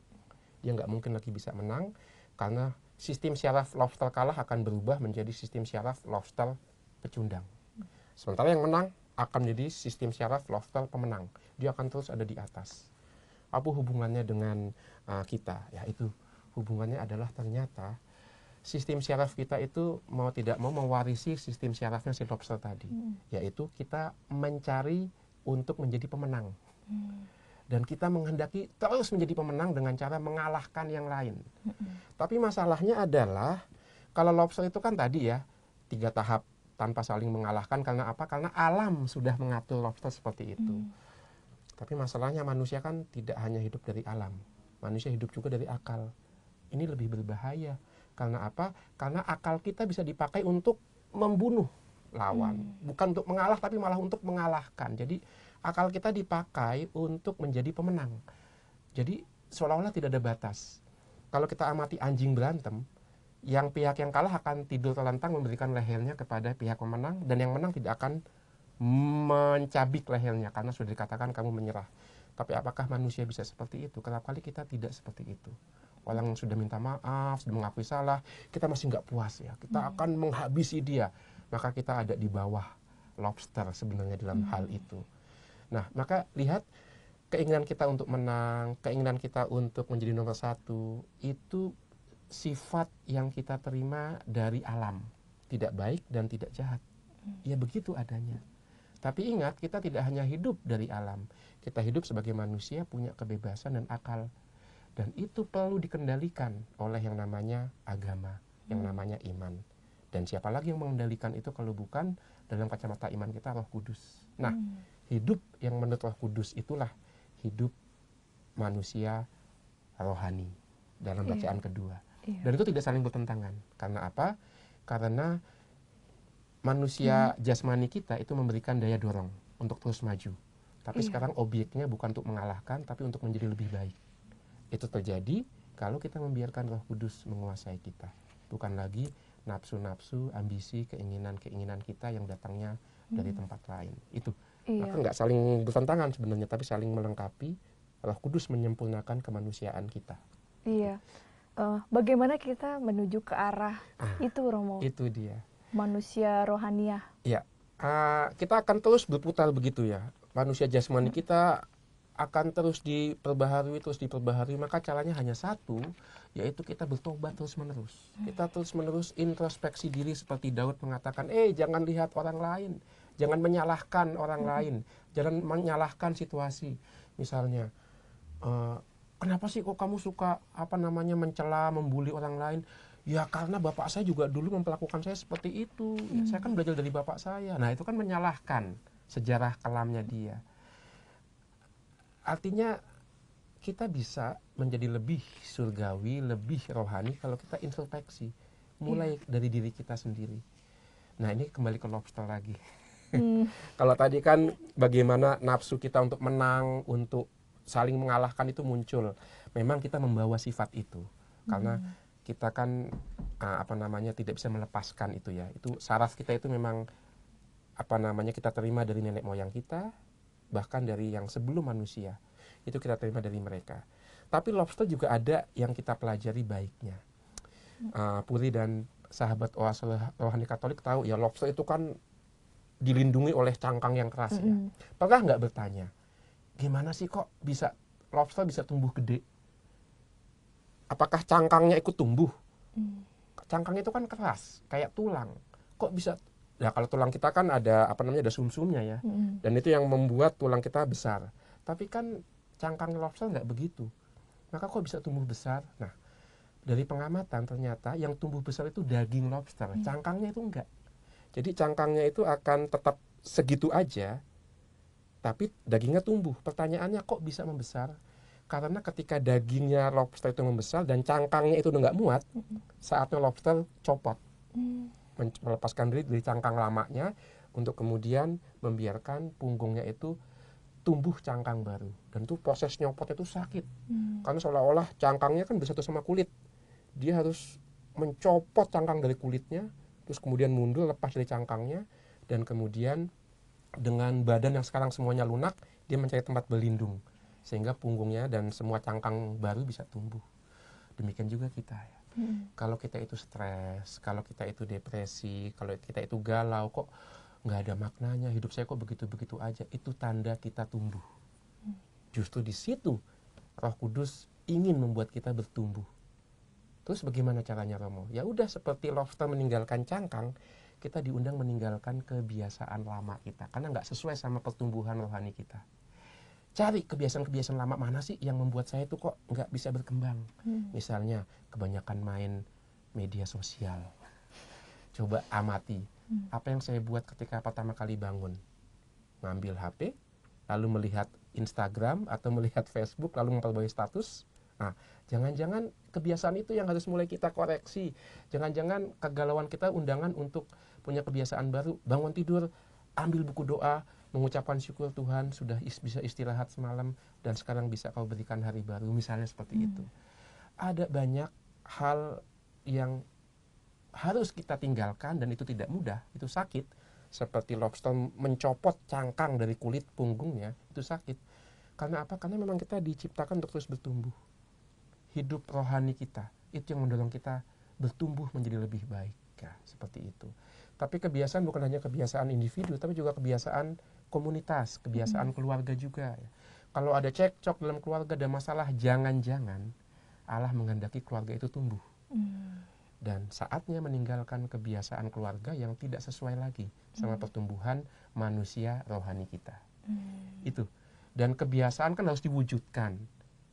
dia nggak mungkin lagi bisa menang karena sistem syaraf lobster kalah akan berubah menjadi sistem syaraf lobster pecundang sementara yang menang akan menjadi sistem syaraf lobster pemenang dia akan terus ada di atas apa hubungannya dengan uh, kita ya itu hubungannya adalah ternyata sistem syaraf kita itu mau tidak mau mewarisi sistem syarafnya si lobster tadi, hmm. yaitu kita mencari untuk menjadi pemenang. Hmm. Dan kita menghendaki terus menjadi pemenang dengan cara mengalahkan yang lain. Hmm. Tapi masalahnya adalah kalau lobster itu kan tadi ya tiga tahap tanpa saling mengalahkan karena apa? Karena alam sudah mengatur lobster seperti itu. Hmm. Tapi masalahnya manusia kan tidak hanya hidup dari alam, manusia hidup juga dari akal. Ini lebih berbahaya karena apa? Karena akal kita bisa dipakai untuk membunuh lawan, hmm. bukan untuk mengalah tapi malah untuk mengalahkan. Jadi akal kita dipakai untuk menjadi pemenang. Jadi seolah-olah tidak ada batas. Kalau kita amati anjing berantem, yang pihak yang kalah akan tidur terlentang memberikan lehernya kepada pihak pemenang dan yang menang tidak akan mencabik lehernya karena sudah dikatakan kamu menyerah. Tapi apakah manusia bisa seperti itu? Kerap kali kita tidak seperti itu orang sudah minta maaf sudah mengakui salah kita masih nggak puas ya kita hmm. akan menghabisi dia maka kita ada di bawah lobster sebenarnya dalam hmm. hal itu nah maka lihat keinginan kita untuk menang keinginan kita untuk menjadi nomor satu itu sifat yang kita terima dari alam tidak baik dan tidak jahat hmm. ya begitu adanya tapi ingat, kita tidak hanya hidup dari alam. Kita hidup sebagai manusia punya kebebasan dan akal dan itu perlu dikendalikan oleh yang namanya agama, yang hmm. namanya iman. Dan siapa lagi yang mengendalikan itu kalau bukan dalam kacamata iman kita Roh Kudus. Nah, hmm. hidup yang menurut Roh Kudus itulah hidup manusia rohani dalam iya. bacaan yeah. kedua. Yeah. Dan itu tidak saling bertentangan. Karena apa? Karena manusia hmm. jasmani kita itu memberikan daya dorong untuk terus maju. Tapi iya. sekarang obyeknya bukan untuk mengalahkan tapi untuk menjadi lebih baik. Itu terjadi kalau kita membiarkan Roh Kudus menguasai kita, bukan lagi nafsu-nafsu, ambisi, keinginan-keinginan kita yang datangnya hmm. dari tempat lain. Itu iya. maka nggak saling bertentangan sebenarnya, tapi saling melengkapi. Roh Kudus menyempurnakan kemanusiaan kita. Iya. Uh, bagaimana kita menuju ke arah ah, itu, Romo? Itu dia. Manusia rohania. Iya. Uh, kita akan terus berputar begitu ya. Manusia jasmani hmm. kita akan terus diperbaharui terus diperbaharui maka caranya hanya satu yaitu kita bertobat terus menerus kita terus menerus introspeksi diri seperti Daud mengatakan eh jangan lihat orang lain jangan menyalahkan orang lain jangan menyalahkan situasi misalnya uh, kenapa sih kok kamu suka apa namanya mencela membuli orang lain ya karena bapak saya juga dulu memperlakukan saya seperti itu ya, saya kan hmm. belajar dari bapak saya nah itu kan menyalahkan sejarah kelamnya dia artinya kita bisa menjadi lebih surgawi lebih rohani kalau kita introspeksi mulai yeah. dari diri kita sendiri nah ini kembali ke lobster lagi hmm. kalau tadi kan bagaimana nafsu kita untuk menang untuk saling mengalahkan itu muncul memang kita membawa sifat itu karena hmm. kita kan ah, apa namanya tidak bisa melepaskan itu ya itu saraf kita itu memang apa namanya kita terima dari nenek moyang kita bahkan dari yang sebelum manusia itu kita terima dari mereka tapi lobster juga ada yang kita pelajari baiknya uh, ah, Puri dan sahabat oas rohani Katolik tahu ya lobster itu kan dilindungi oleh cangkang yang keras mm -hmm. ya pernah nggak bertanya gimana sih kok bisa lobster bisa tumbuh gede apakah cangkangnya ikut tumbuh mm. cangkang itu kan keras kayak tulang kok bisa Nah, kalau tulang kita kan ada apa namanya ada sumsumnya ya. hmm. Dan itu yang membuat tulang kita besar. Tapi kan cangkang lobster nggak begitu. Maka kok bisa tumbuh besar? Nah, dari pengamatan ternyata yang tumbuh besar itu daging lobster, hmm. cangkangnya itu enggak. Jadi cangkangnya itu akan tetap segitu aja tapi dagingnya tumbuh. Pertanyaannya kok bisa membesar? Karena ketika dagingnya lobster itu membesar dan cangkangnya itu udah nggak muat, saatnya lobster copot. Hmm melepaskan diri dari cangkang lamanya untuk kemudian membiarkan punggungnya itu tumbuh cangkang baru dan tuh proses nyopot itu sakit hmm. karena seolah-olah cangkangnya kan bersatu sama kulit dia harus mencopot cangkang dari kulitnya terus kemudian mundur lepas dari cangkangnya dan kemudian dengan badan yang sekarang semuanya lunak dia mencari tempat berlindung sehingga punggungnya dan semua cangkang baru bisa tumbuh demikian juga kita ya Hmm. Kalau kita itu stres, kalau kita itu depresi, kalau kita itu galau, kok nggak ada maknanya hidup saya kok begitu-begitu aja. Itu tanda kita tumbuh. Hmm. Justru di situ Roh Kudus ingin membuat kita bertumbuh. Terus bagaimana caranya Romo? Ya udah seperti lobster meninggalkan cangkang, kita diundang meninggalkan kebiasaan lama kita karena nggak sesuai sama pertumbuhan rohani kita cari kebiasaan-kebiasaan lama mana sih yang membuat saya itu kok nggak bisa berkembang. Hmm. Misalnya kebanyakan main media sosial. Coba amati hmm. apa yang saya buat ketika pertama kali bangun. Ngambil HP, lalu melihat Instagram atau melihat Facebook lalu memperbaiki status. Nah, jangan-jangan kebiasaan itu yang harus mulai kita koreksi. Jangan-jangan kegalauan kita undangan untuk punya kebiasaan baru, bangun tidur, ambil buku doa, mengucapkan syukur Tuhan sudah is bisa istirahat semalam dan sekarang bisa kau berikan hari baru misalnya seperti hmm. itu ada banyak hal yang harus kita tinggalkan dan itu tidak mudah itu sakit seperti lobster mencopot cangkang dari kulit punggungnya itu sakit karena apa karena memang kita diciptakan untuk terus bertumbuh hidup rohani kita itu yang mendorong kita bertumbuh menjadi lebih baik ya, seperti itu tapi kebiasaan bukan hanya kebiasaan individu tapi juga kebiasaan komunitas, kebiasaan hmm. keluarga juga. Ya. Kalau ada cekcok dalam keluarga, ada masalah, jangan-jangan Allah menghendaki keluarga itu tumbuh. Hmm. Dan saatnya meninggalkan kebiasaan keluarga yang tidak sesuai lagi sama hmm. pertumbuhan manusia rohani kita. Hmm. Itu. Dan kebiasaan kan harus diwujudkan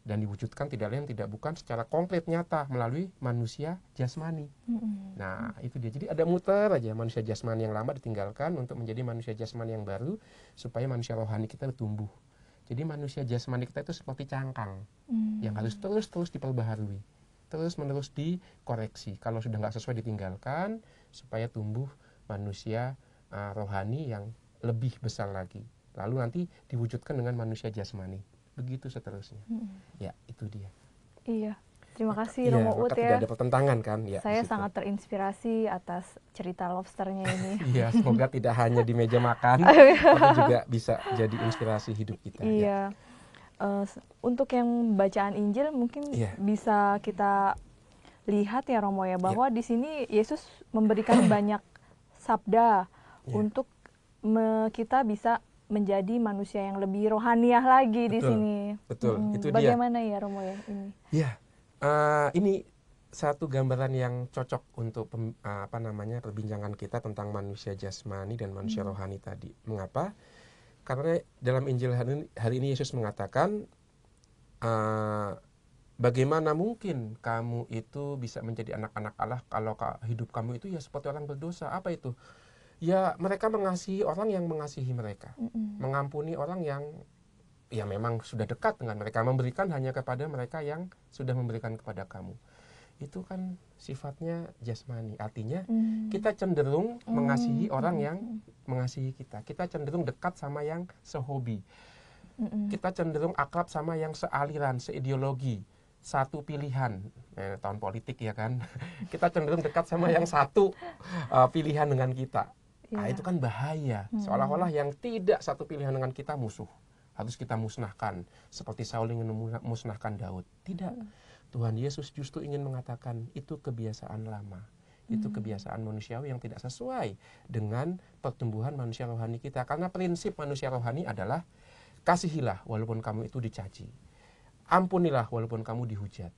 dan diwujudkan tidak lain tidak bukan secara konkret nyata melalui manusia jasmani. Mm-hmm. Nah, itu dia. Jadi ada muter aja manusia jasmani yang lama ditinggalkan untuk menjadi manusia jasmani yang baru supaya manusia rohani kita bertumbuh. Jadi manusia jasmani kita itu seperti cangkang mm-hmm. yang harus terus-terus diperbaharui, terus-menerus dikoreksi. Kalau sudah nggak sesuai ditinggalkan supaya tumbuh manusia uh, rohani yang lebih besar lagi. Lalu nanti diwujudkan dengan manusia jasmani begitu seterusnya hmm. ya itu dia iya Terima kasih iya, ya, Romo Ut ya. Tidak ada pertentangan kan? Ya, Saya sangat terinspirasi atas cerita lobsternya ini. Iya, semoga tidak hanya di meja makan, oh, iya. tapi juga bisa jadi inspirasi hidup kita. Ya. Iya. Ya. Uh, untuk yang bacaan Injil mungkin ya. bisa kita lihat ya Romo ya iya. bahwa ya. di sini Yesus memberikan banyak sabda ya. untuk kita bisa menjadi manusia yang lebih rohaniah lagi betul, di sini. Betul, hmm, itu bagaimana dia. ya Romo ya ini? Ya, uh, ini satu gambaran yang cocok untuk pem, uh, apa namanya perbincangan kita tentang manusia jasmani dan manusia hmm. rohani tadi. Mengapa? Karena dalam Injil hari ini, hari ini Yesus mengatakan uh, bagaimana mungkin kamu itu bisa menjadi anak-anak Allah kalau hidup kamu itu ya seperti orang berdosa. Apa itu? ya mereka mengasihi orang yang mengasihi mereka, mm-hmm. mengampuni orang yang ya memang sudah dekat dengan mereka, memberikan hanya kepada mereka yang sudah memberikan kepada kamu. Itu kan sifatnya jasmani, artinya mm. kita cenderung mm. mengasihi orang yang mengasihi kita. Kita cenderung dekat sama yang sehobi. Mm-mm. Kita cenderung akrab sama yang sealiran, seideologi, satu pilihan. Eh, tahun politik ya kan. kita cenderung dekat sama yang satu uh, pilihan dengan kita. Nah, iya. itu kan bahaya. Hmm. Seolah-olah yang tidak satu pilihan dengan kita musuh. Harus kita musnahkan. Seperti Saul ingin musnahkan Daud. Tidak. Hmm. Tuhan Yesus justru ingin mengatakan itu kebiasaan lama. Itu hmm. kebiasaan manusiawi yang tidak sesuai dengan pertumbuhan manusia rohani kita. Karena prinsip manusia rohani adalah kasihilah walaupun kamu itu dicaci. Ampunilah walaupun kamu dihujat.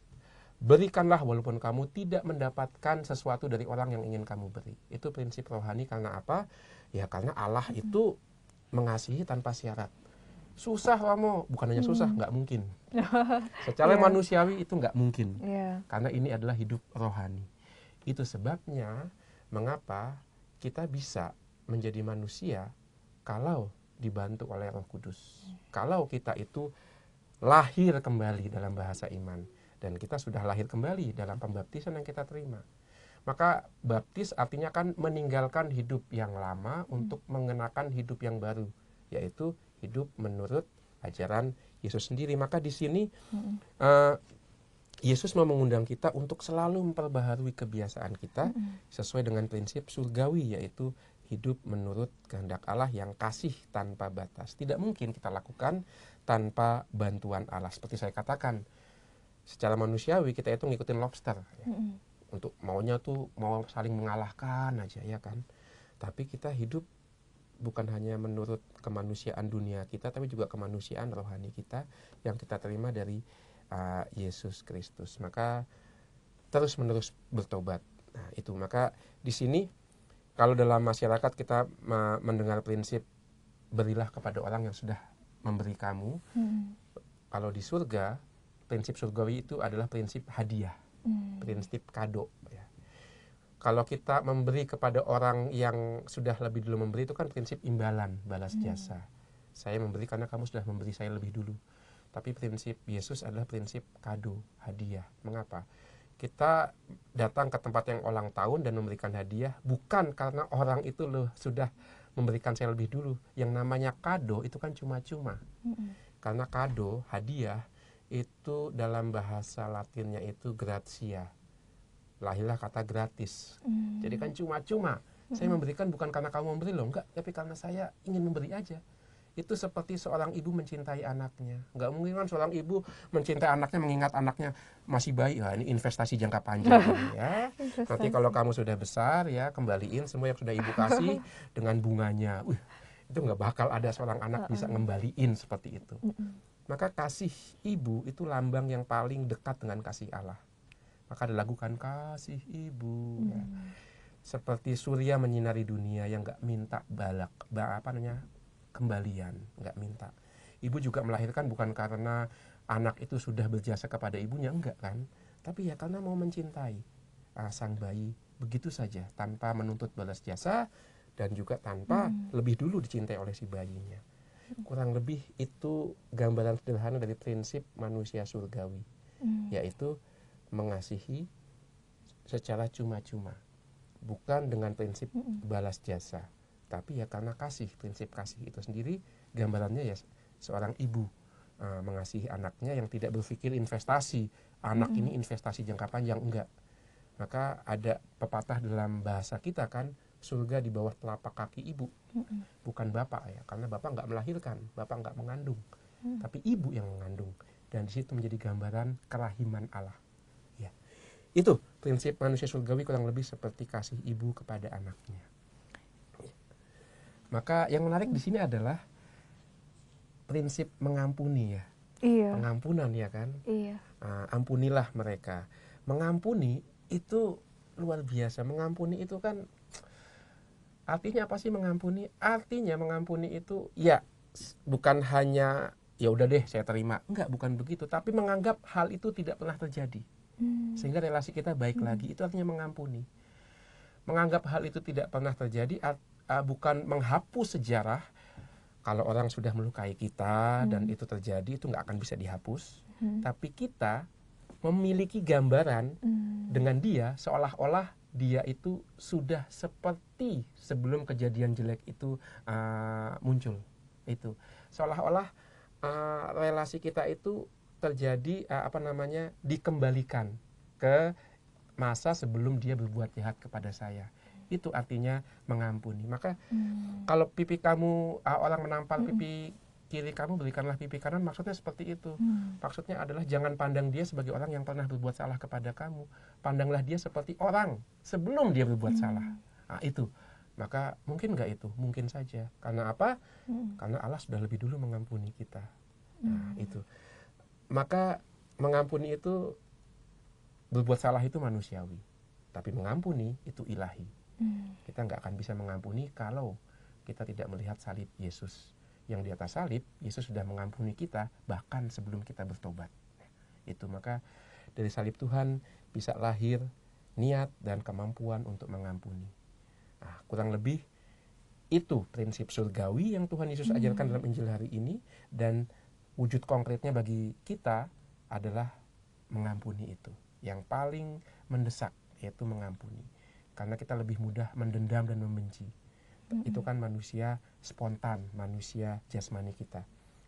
Berikanlah walaupun kamu tidak mendapatkan sesuatu dari orang yang ingin kamu beri. Itu prinsip rohani karena apa? Ya karena Allah hmm. itu mengasihi tanpa syarat. Susah kamu, bukan hanya susah, hmm. nggak mungkin. Secara yeah. manusiawi itu nggak mungkin. Yeah. Karena ini adalah hidup rohani. Itu sebabnya mengapa kita bisa menjadi manusia kalau dibantu oleh Roh Kudus. Hmm. Kalau kita itu lahir kembali dalam bahasa iman dan kita sudah lahir kembali dalam pembaptisan yang kita terima. Maka baptis artinya kan meninggalkan hidup yang lama hmm. untuk mengenakan hidup yang baru, yaitu hidup menurut ajaran Yesus sendiri. Maka di sini uh, Yesus mau mengundang kita untuk selalu memperbaharui kebiasaan kita hmm. sesuai dengan prinsip surgawi, yaitu hidup menurut kehendak Allah yang kasih tanpa batas. Tidak mungkin kita lakukan tanpa bantuan Allah. Seperti saya katakan, secara manusiawi kita itu ngikutin lobster ya. mm -hmm. untuk maunya tuh mau saling mengalahkan aja ya kan tapi kita hidup bukan hanya menurut kemanusiaan dunia kita tapi juga kemanusiaan rohani kita yang kita terima dari uh, Yesus Kristus maka terus menerus bertobat nah itu maka di sini kalau dalam masyarakat kita mendengar prinsip berilah kepada orang yang sudah memberi kamu hmm. kalau di surga prinsip surgawi itu adalah prinsip hadiah, hmm. prinsip kado. Ya. Kalau kita memberi kepada orang yang sudah lebih dulu memberi itu kan prinsip imbalan balas hmm. jasa. Saya memberi karena kamu sudah memberi saya lebih dulu. Tapi prinsip Yesus adalah prinsip kado, hadiah. Mengapa? Kita datang ke tempat yang ulang tahun dan memberikan hadiah bukan karena orang itu loh sudah memberikan saya lebih dulu. Yang namanya kado itu kan cuma-cuma. Hmm. Karena kado, hadiah itu dalam bahasa Latinnya itu gratia. Lahirlah kata gratis. Hmm. Jadi kan cuma-cuma. Hmm. Saya memberikan bukan karena kamu memberi loh, enggak, tapi karena saya ingin memberi aja. Itu seperti seorang ibu mencintai anaknya. Enggak mungkin kan seorang ibu mencintai anaknya mengingat anaknya masih bayi. Nah, ini investasi jangka panjang ya. Nanti kalau kamu sudah besar ya, kembaliin semua yang sudah ibu kasih dengan bunganya. Wih, itu nggak bakal ada seorang anak bisa ngembaliin seperti itu. Maka kasih ibu itu lambang yang paling dekat dengan kasih Allah. Maka ada lagu kan kasih ibu. Ya. Hmm. Ya. Seperti surya menyinari dunia yang gak minta balak, ba, apa namanya kembalian, gak minta. Ibu juga melahirkan bukan karena anak itu sudah berjasa kepada ibunya, enggak kan? Tapi ya karena mau mencintai uh, sang bayi begitu saja tanpa menuntut balas jasa dan juga tanpa hmm. lebih dulu dicintai oleh si bayinya kurang lebih itu gambaran sederhana dari prinsip manusia surgawi hmm. yaitu mengasihi secara cuma-cuma bukan dengan prinsip hmm. balas jasa tapi ya karena kasih prinsip kasih itu sendiri gambarannya ya seorang ibu uh, mengasihi anaknya yang tidak berpikir investasi anak hmm. ini investasi jangka panjang enggak maka ada pepatah dalam bahasa kita kan surga di bawah telapak kaki ibu mm-hmm. bukan bapak ya karena bapak nggak melahirkan bapak nggak mengandung mm. tapi ibu yang mengandung dan di situ menjadi gambaran kerahiman Allah ya itu prinsip manusia surgawi kurang lebih seperti kasih ibu kepada anaknya ya. maka yang menarik di sini adalah prinsip mengampuni ya iya. pengampunan ya kan iya. Uh, ampunilah mereka mengampuni itu luar biasa mengampuni itu kan Artinya apa sih mengampuni? Artinya mengampuni itu ya bukan hanya ya udah deh saya terima. Enggak, bukan begitu, tapi menganggap hal itu tidak pernah terjadi. Hmm. Sehingga relasi kita baik hmm. lagi. Itu artinya mengampuni. Menganggap hal itu tidak pernah terjadi art, uh, bukan menghapus sejarah. Kalau orang sudah melukai kita hmm. dan itu terjadi itu nggak akan bisa dihapus. Hmm. Tapi kita memiliki gambaran hmm. dengan dia seolah-olah dia itu sudah seperti sebelum kejadian jelek itu uh, muncul itu seolah-olah uh, relasi kita itu terjadi uh, apa namanya dikembalikan ke masa sebelum dia berbuat jahat kepada saya itu artinya mengampuni maka hmm. kalau pipi kamu uh, orang menampal hmm. pipi kiri kamu berikanlah pipi kanan maksudnya seperti itu hmm. maksudnya adalah jangan pandang dia sebagai orang yang pernah berbuat salah kepada kamu pandanglah dia seperti orang sebelum dia berbuat hmm. salah nah, itu maka mungkin nggak itu mungkin saja karena apa hmm. karena Allah sudah lebih dulu mengampuni kita nah hmm. itu maka mengampuni itu berbuat salah itu manusiawi tapi mengampuni itu ilahi hmm. kita nggak akan bisa mengampuni kalau kita tidak melihat salib Yesus yang di atas salib, Yesus sudah mengampuni kita bahkan sebelum kita bertobat. Itu maka dari salib Tuhan bisa lahir niat dan kemampuan untuk mengampuni. Nah, kurang lebih itu prinsip surgawi yang Tuhan Yesus hmm. ajarkan dalam Injil hari ini dan wujud konkretnya bagi kita adalah mengampuni itu. Yang paling mendesak yaitu mengampuni. Karena kita lebih mudah mendendam dan membenci. Hmm. Itu kan manusia spontan manusia jasmani kita.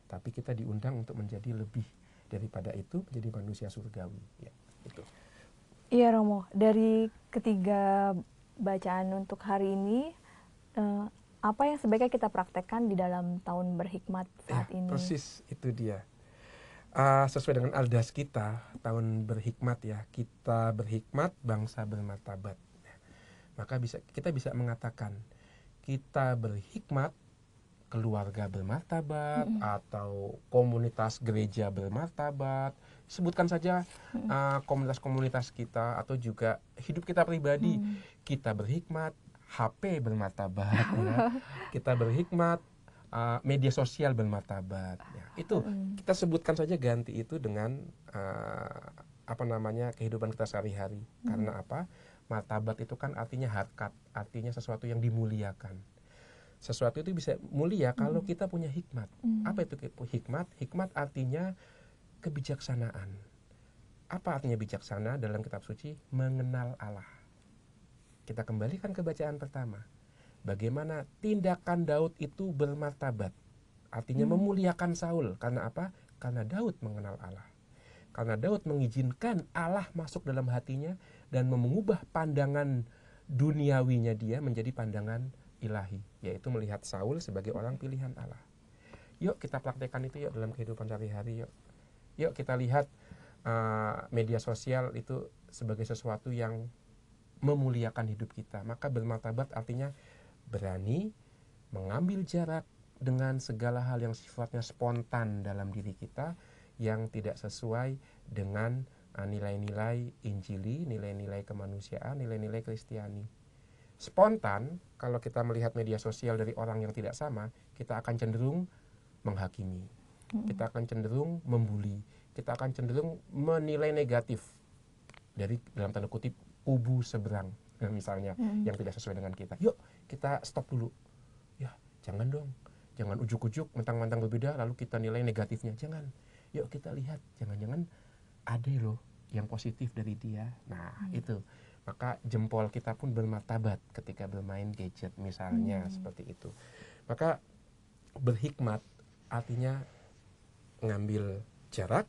Tapi kita diundang untuk menjadi lebih daripada itu menjadi manusia surgawi. Ya, itu. Iya Romo, dari ketiga bacaan untuk hari ini, eh, apa yang sebaiknya kita praktekkan di dalam tahun berhikmat ya, saat ya, ini? Persis itu dia. Uh, sesuai dengan aldas kita tahun berhikmat ya kita berhikmat bangsa bermartabat maka bisa kita bisa mengatakan kita berhikmat keluarga bermartabat mm -hmm. atau komunitas gereja bermartabat sebutkan saja eh, komunitas-komunitas uh, kita atau juga hidup kita pribadi mm -hmm. kita berhikmat HP bermartabat ya. Oh. kita berhikmat uh, media sosial bermartabat ya. itu hmm. kita sebutkan saja ganti itu dengan uh, apa namanya kehidupan kita sehari-hari hmm. karena apa martabat itu kan artinya harkat artinya sesuatu yang dimuliakan sesuatu itu bisa mulia kalau hmm. kita punya hikmat. Hmm. Apa itu hikmat? Hikmat artinya kebijaksanaan. Apa artinya bijaksana dalam kitab suci? Mengenal Allah. Kita kembalikan ke bacaan pertama. Bagaimana tindakan Daud itu bermartabat. Artinya hmm. memuliakan Saul. Karena apa? Karena Daud mengenal Allah. Karena Daud mengizinkan Allah masuk dalam hatinya dan mengubah pandangan duniawinya dia menjadi pandangan ilahi yaitu melihat Saul sebagai orang pilihan Allah. Yuk kita praktekkan itu yuk dalam kehidupan sehari-hari yuk. Yuk kita lihat uh, media sosial itu sebagai sesuatu yang memuliakan hidup kita. Maka bermartabat artinya berani mengambil jarak dengan segala hal yang sifatnya spontan dalam diri kita yang tidak sesuai dengan uh, nilai-nilai Injili, nilai-nilai kemanusiaan, nilai-nilai Kristiani spontan kalau kita melihat media sosial dari orang yang tidak sama kita akan cenderung menghakimi kita akan cenderung membuli kita akan cenderung menilai negatif dari dalam tanda kutip kubu seberang misalnya hmm. yang tidak sesuai dengan kita yuk kita stop dulu ya jangan dong jangan ujuk-ujuk mentang-mentang berbeda lalu kita nilai negatifnya jangan yuk kita lihat jangan-jangan ada loh yang positif dari dia nah hmm. itu maka jempol kita pun bermatabat ketika bermain gadget misalnya hmm. seperti itu maka berhikmat artinya ngambil jarak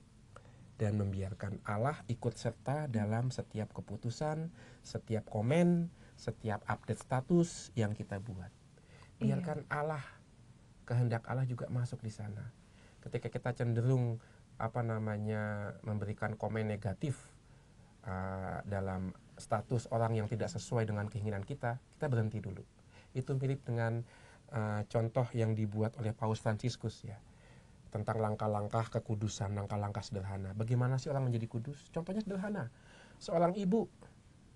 dan membiarkan Allah ikut serta dalam setiap keputusan, setiap komen, setiap update status yang kita buat. Iya. Biarkan iya. Allah kehendak Allah juga masuk di sana. Ketika kita cenderung apa namanya memberikan komen negatif uh, dalam status orang yang tidak sesuai dengan keinginan kita, kita berhenti dulu. Itu mirip dengan uh, contoh yang dibuat oleh Paus Franciscus ya tentang langkah-langkah kekudusan, langkah-langkah sederhana. Bagaimana sih orang menjadi kudus? Contohnya sederhana. Seorang ibu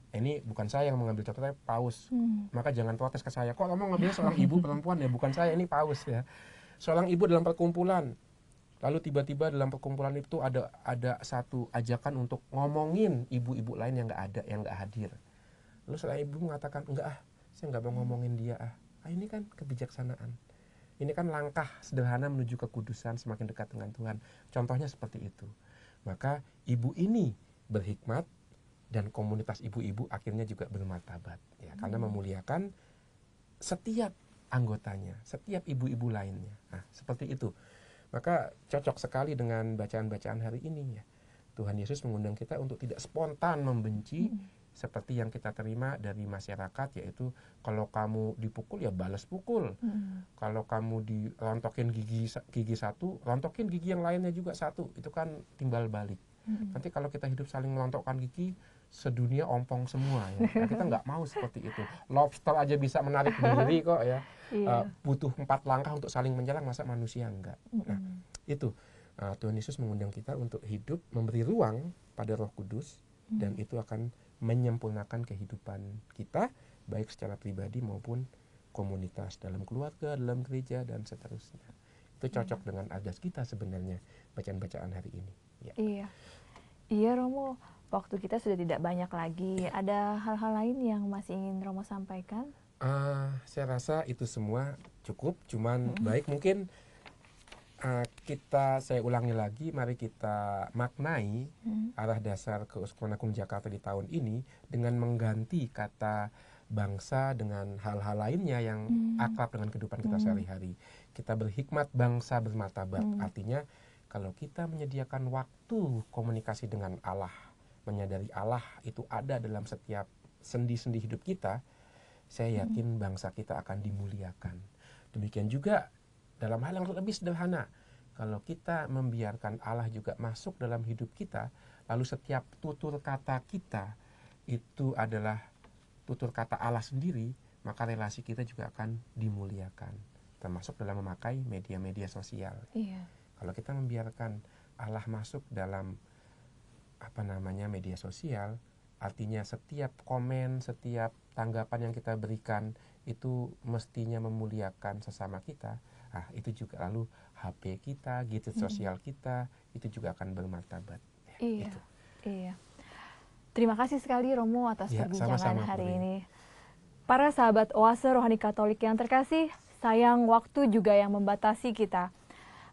eh, ini bukan saya yang mengambil contohnya paus hmm. maka jangan protes ke saya kok kamu ngambil seorang ibu perempuan ya bukan saya ini paus ya seorang ibu dalam perkumpulan lalu tiba-tiba dalam perkumpulan itu ada ada satu ajakan untuk ngomongin ibu-ibu lain yang nggak ada yang nggak hadir lalu setelah ibu mengatakan enggak ah saya nggak mau ngomongin dia ah. ah ini kan kebijaksanaan ini kan langkah sederhana menuju kekudusan semakin dekat dengan Tuhan contohnya seperti itu maka ibu ini berhikmat dan komunitas ibu-ibu akhirnya juga bermartabat ya hmm. karena memuliakan setiap anggotanya setiap ibu-ibu lainnya nah seperti itu maka cocok sekali dengan bacaan-bacaan hari ini ya. Tuhan Yesus mengundang kita untuk tidak spontan membenci hmm. seperti yang kita terima dari masyarakat yaitu kalau kamu dipukul ya balas pukul. Hmm. Kalau kamu dilontokin gigi gigi satu, lontokin gigi yang lainnya juga satu. Itu kan timbal balik. Hmm. Nanti kalau kita hidup saling melontokkan gigi, sedunia ompong semua ya. Nah, kita nggak mau seperti itu. Lobster aja bisa menarik diri kok ya. Iya. Uh, butuh empat langkah untuk saling menyerang masa manusia enggak. Mm. Nah, itu uh, Tuhan Yesus mengundang kita untuk hidup memberi ruang pada Roh Kudus mm. dan itu akan menyempurnakan kehidupan kita baik secara pribadi maupun komunitas dalam keluarga, dalam gereja dan seterusnya. Itu mm. cocok dengan agas kita sebenarnya bacaan-bacaan hari ini. Ya. Iya. Iya Romo waktu kita sudah tidak banyak lagi. Ya. Ada hal-hal lain yang masih ingin Romo sampaikan? Uh, saya rasa itu semua cukup. Cuman hmm. baik mungkin uh, kita saya ulangi lagi. Mari kita maknai hmm. arah dasar keuskupan agung Jakarta di tahun ini dengan mengganti kata bangsa dengan hal-hal lainnya yang hmm. akrab dengan kehidupan kita hmm. sehari-hari. Kita berhikmat bangsa bermartabat. Hmm. Artinya kalau kita menyediakan waktu komunikasi dengan Allah menyadari Allah itu ada dalam setiap sendi-sendi hidup kita, saya hmm. yakin bangsa kita akan dimuliakan. Demikian juga dalam hal yang lebih sederhana, kalau kita membiarkan Allah juga masuk dalam hidup kita, lalu setiap tutur kata kita itu adalah tutur kata Allah sendiri, maka relasi kita juga akan dimuliakan termasuk dalam memakai media-media sosial. Iya. Kalau kita membiarkan Allah masuk dalam apa namanya media sosial artinya setiap komen setiap tanggapan yang kita berikan itu mestinya memuliakan sesama kita ah itu juga lalu HP kita gadget hmm. sosial kita itu juga akan bermartabat ya, iya itu. iya terima kasih sekali Romo atas ya, perbincangan sama -sama, hari ini para sahabat oase rohani Katolik yang terkasih sayang waktu juga yang membatasi kita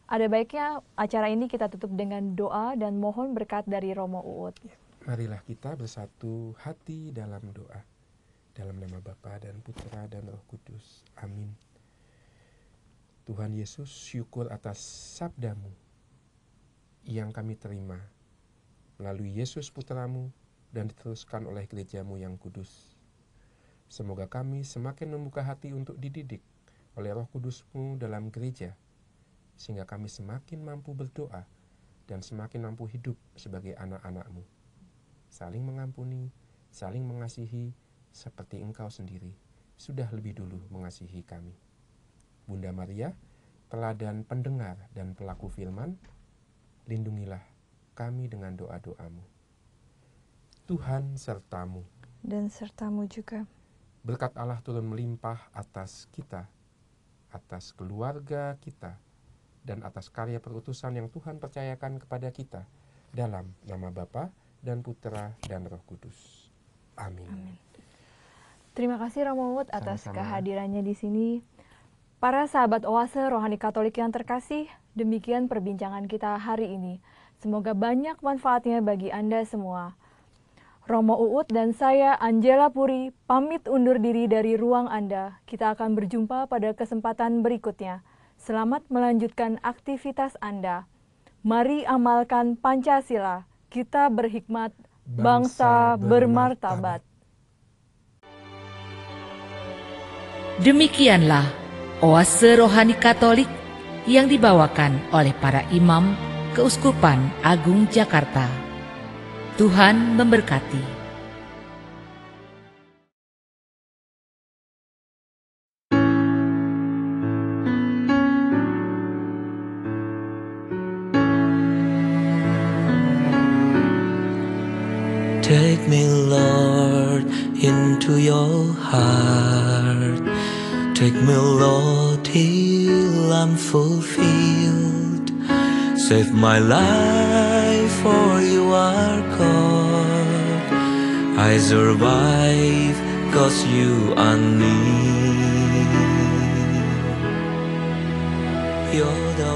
ada baiknya acara ini kita tutup dengan doa dan mohon berkat dari Romo Uut. Ya, marilah kita bersatu hati dalam doa. Dalam nama Bapa dan Putra dan Roh Kudus. Amin. Tuhan Yesus, syukur atas sabdamu yang kami terima melalui Yesus Putramu dan diteruskan oleh gerejamu yang kudus. Semoga kami semakin membuka hati untuk dididik oleh roh kudusmu dalam gereja, sehingga kami semakin mampu berdoa dan semakin mampu hidup sebagai anak-anakmu. Saling mengampuni, saling mengasihi, seperti engkau sendiri sudah lebih dulu mengasihi kami. Bunda Maria, teladan pendengar dan pelaku firman, lindungilah kami dengan doa-doamu. Tuhan sertamu. Dan sertamu juga. Berkat Allah turun melimpah atas kita, atas keluarga kita, dan atas karya perutusan yang Tuhan percayakan kepada kita dalam nama Bapa dan Putra dan Roh Kudus. Amin. Amin. Terima kasih Romo Wood atas Sama-sama. kehadirannya di sini. Para sahabat Oase Rohani Katolik yang terkasih, demikian perbincangan kita hari ini. Semoga banyak manfaatnya bagi Anda semua. Romo Uut dan saya Angela Puri pamit undur diri dari ruang Anda. Kita akan berjumpa pada kesempatan berikutnya. Selamat melanjutkan aktivitas Anda. Mari amalkan Pancasila, kita berhikmat, bangsa, bermartabat. Demikianlah oase rohani Katolik yang dibawakan oleh para imam Keuskupan Agung Jakarta. Tuhan memberkati. into your heart. Take me, Lord, till I'm fulfilled. Save my life, for you are God. I survive, cause you are near. You're the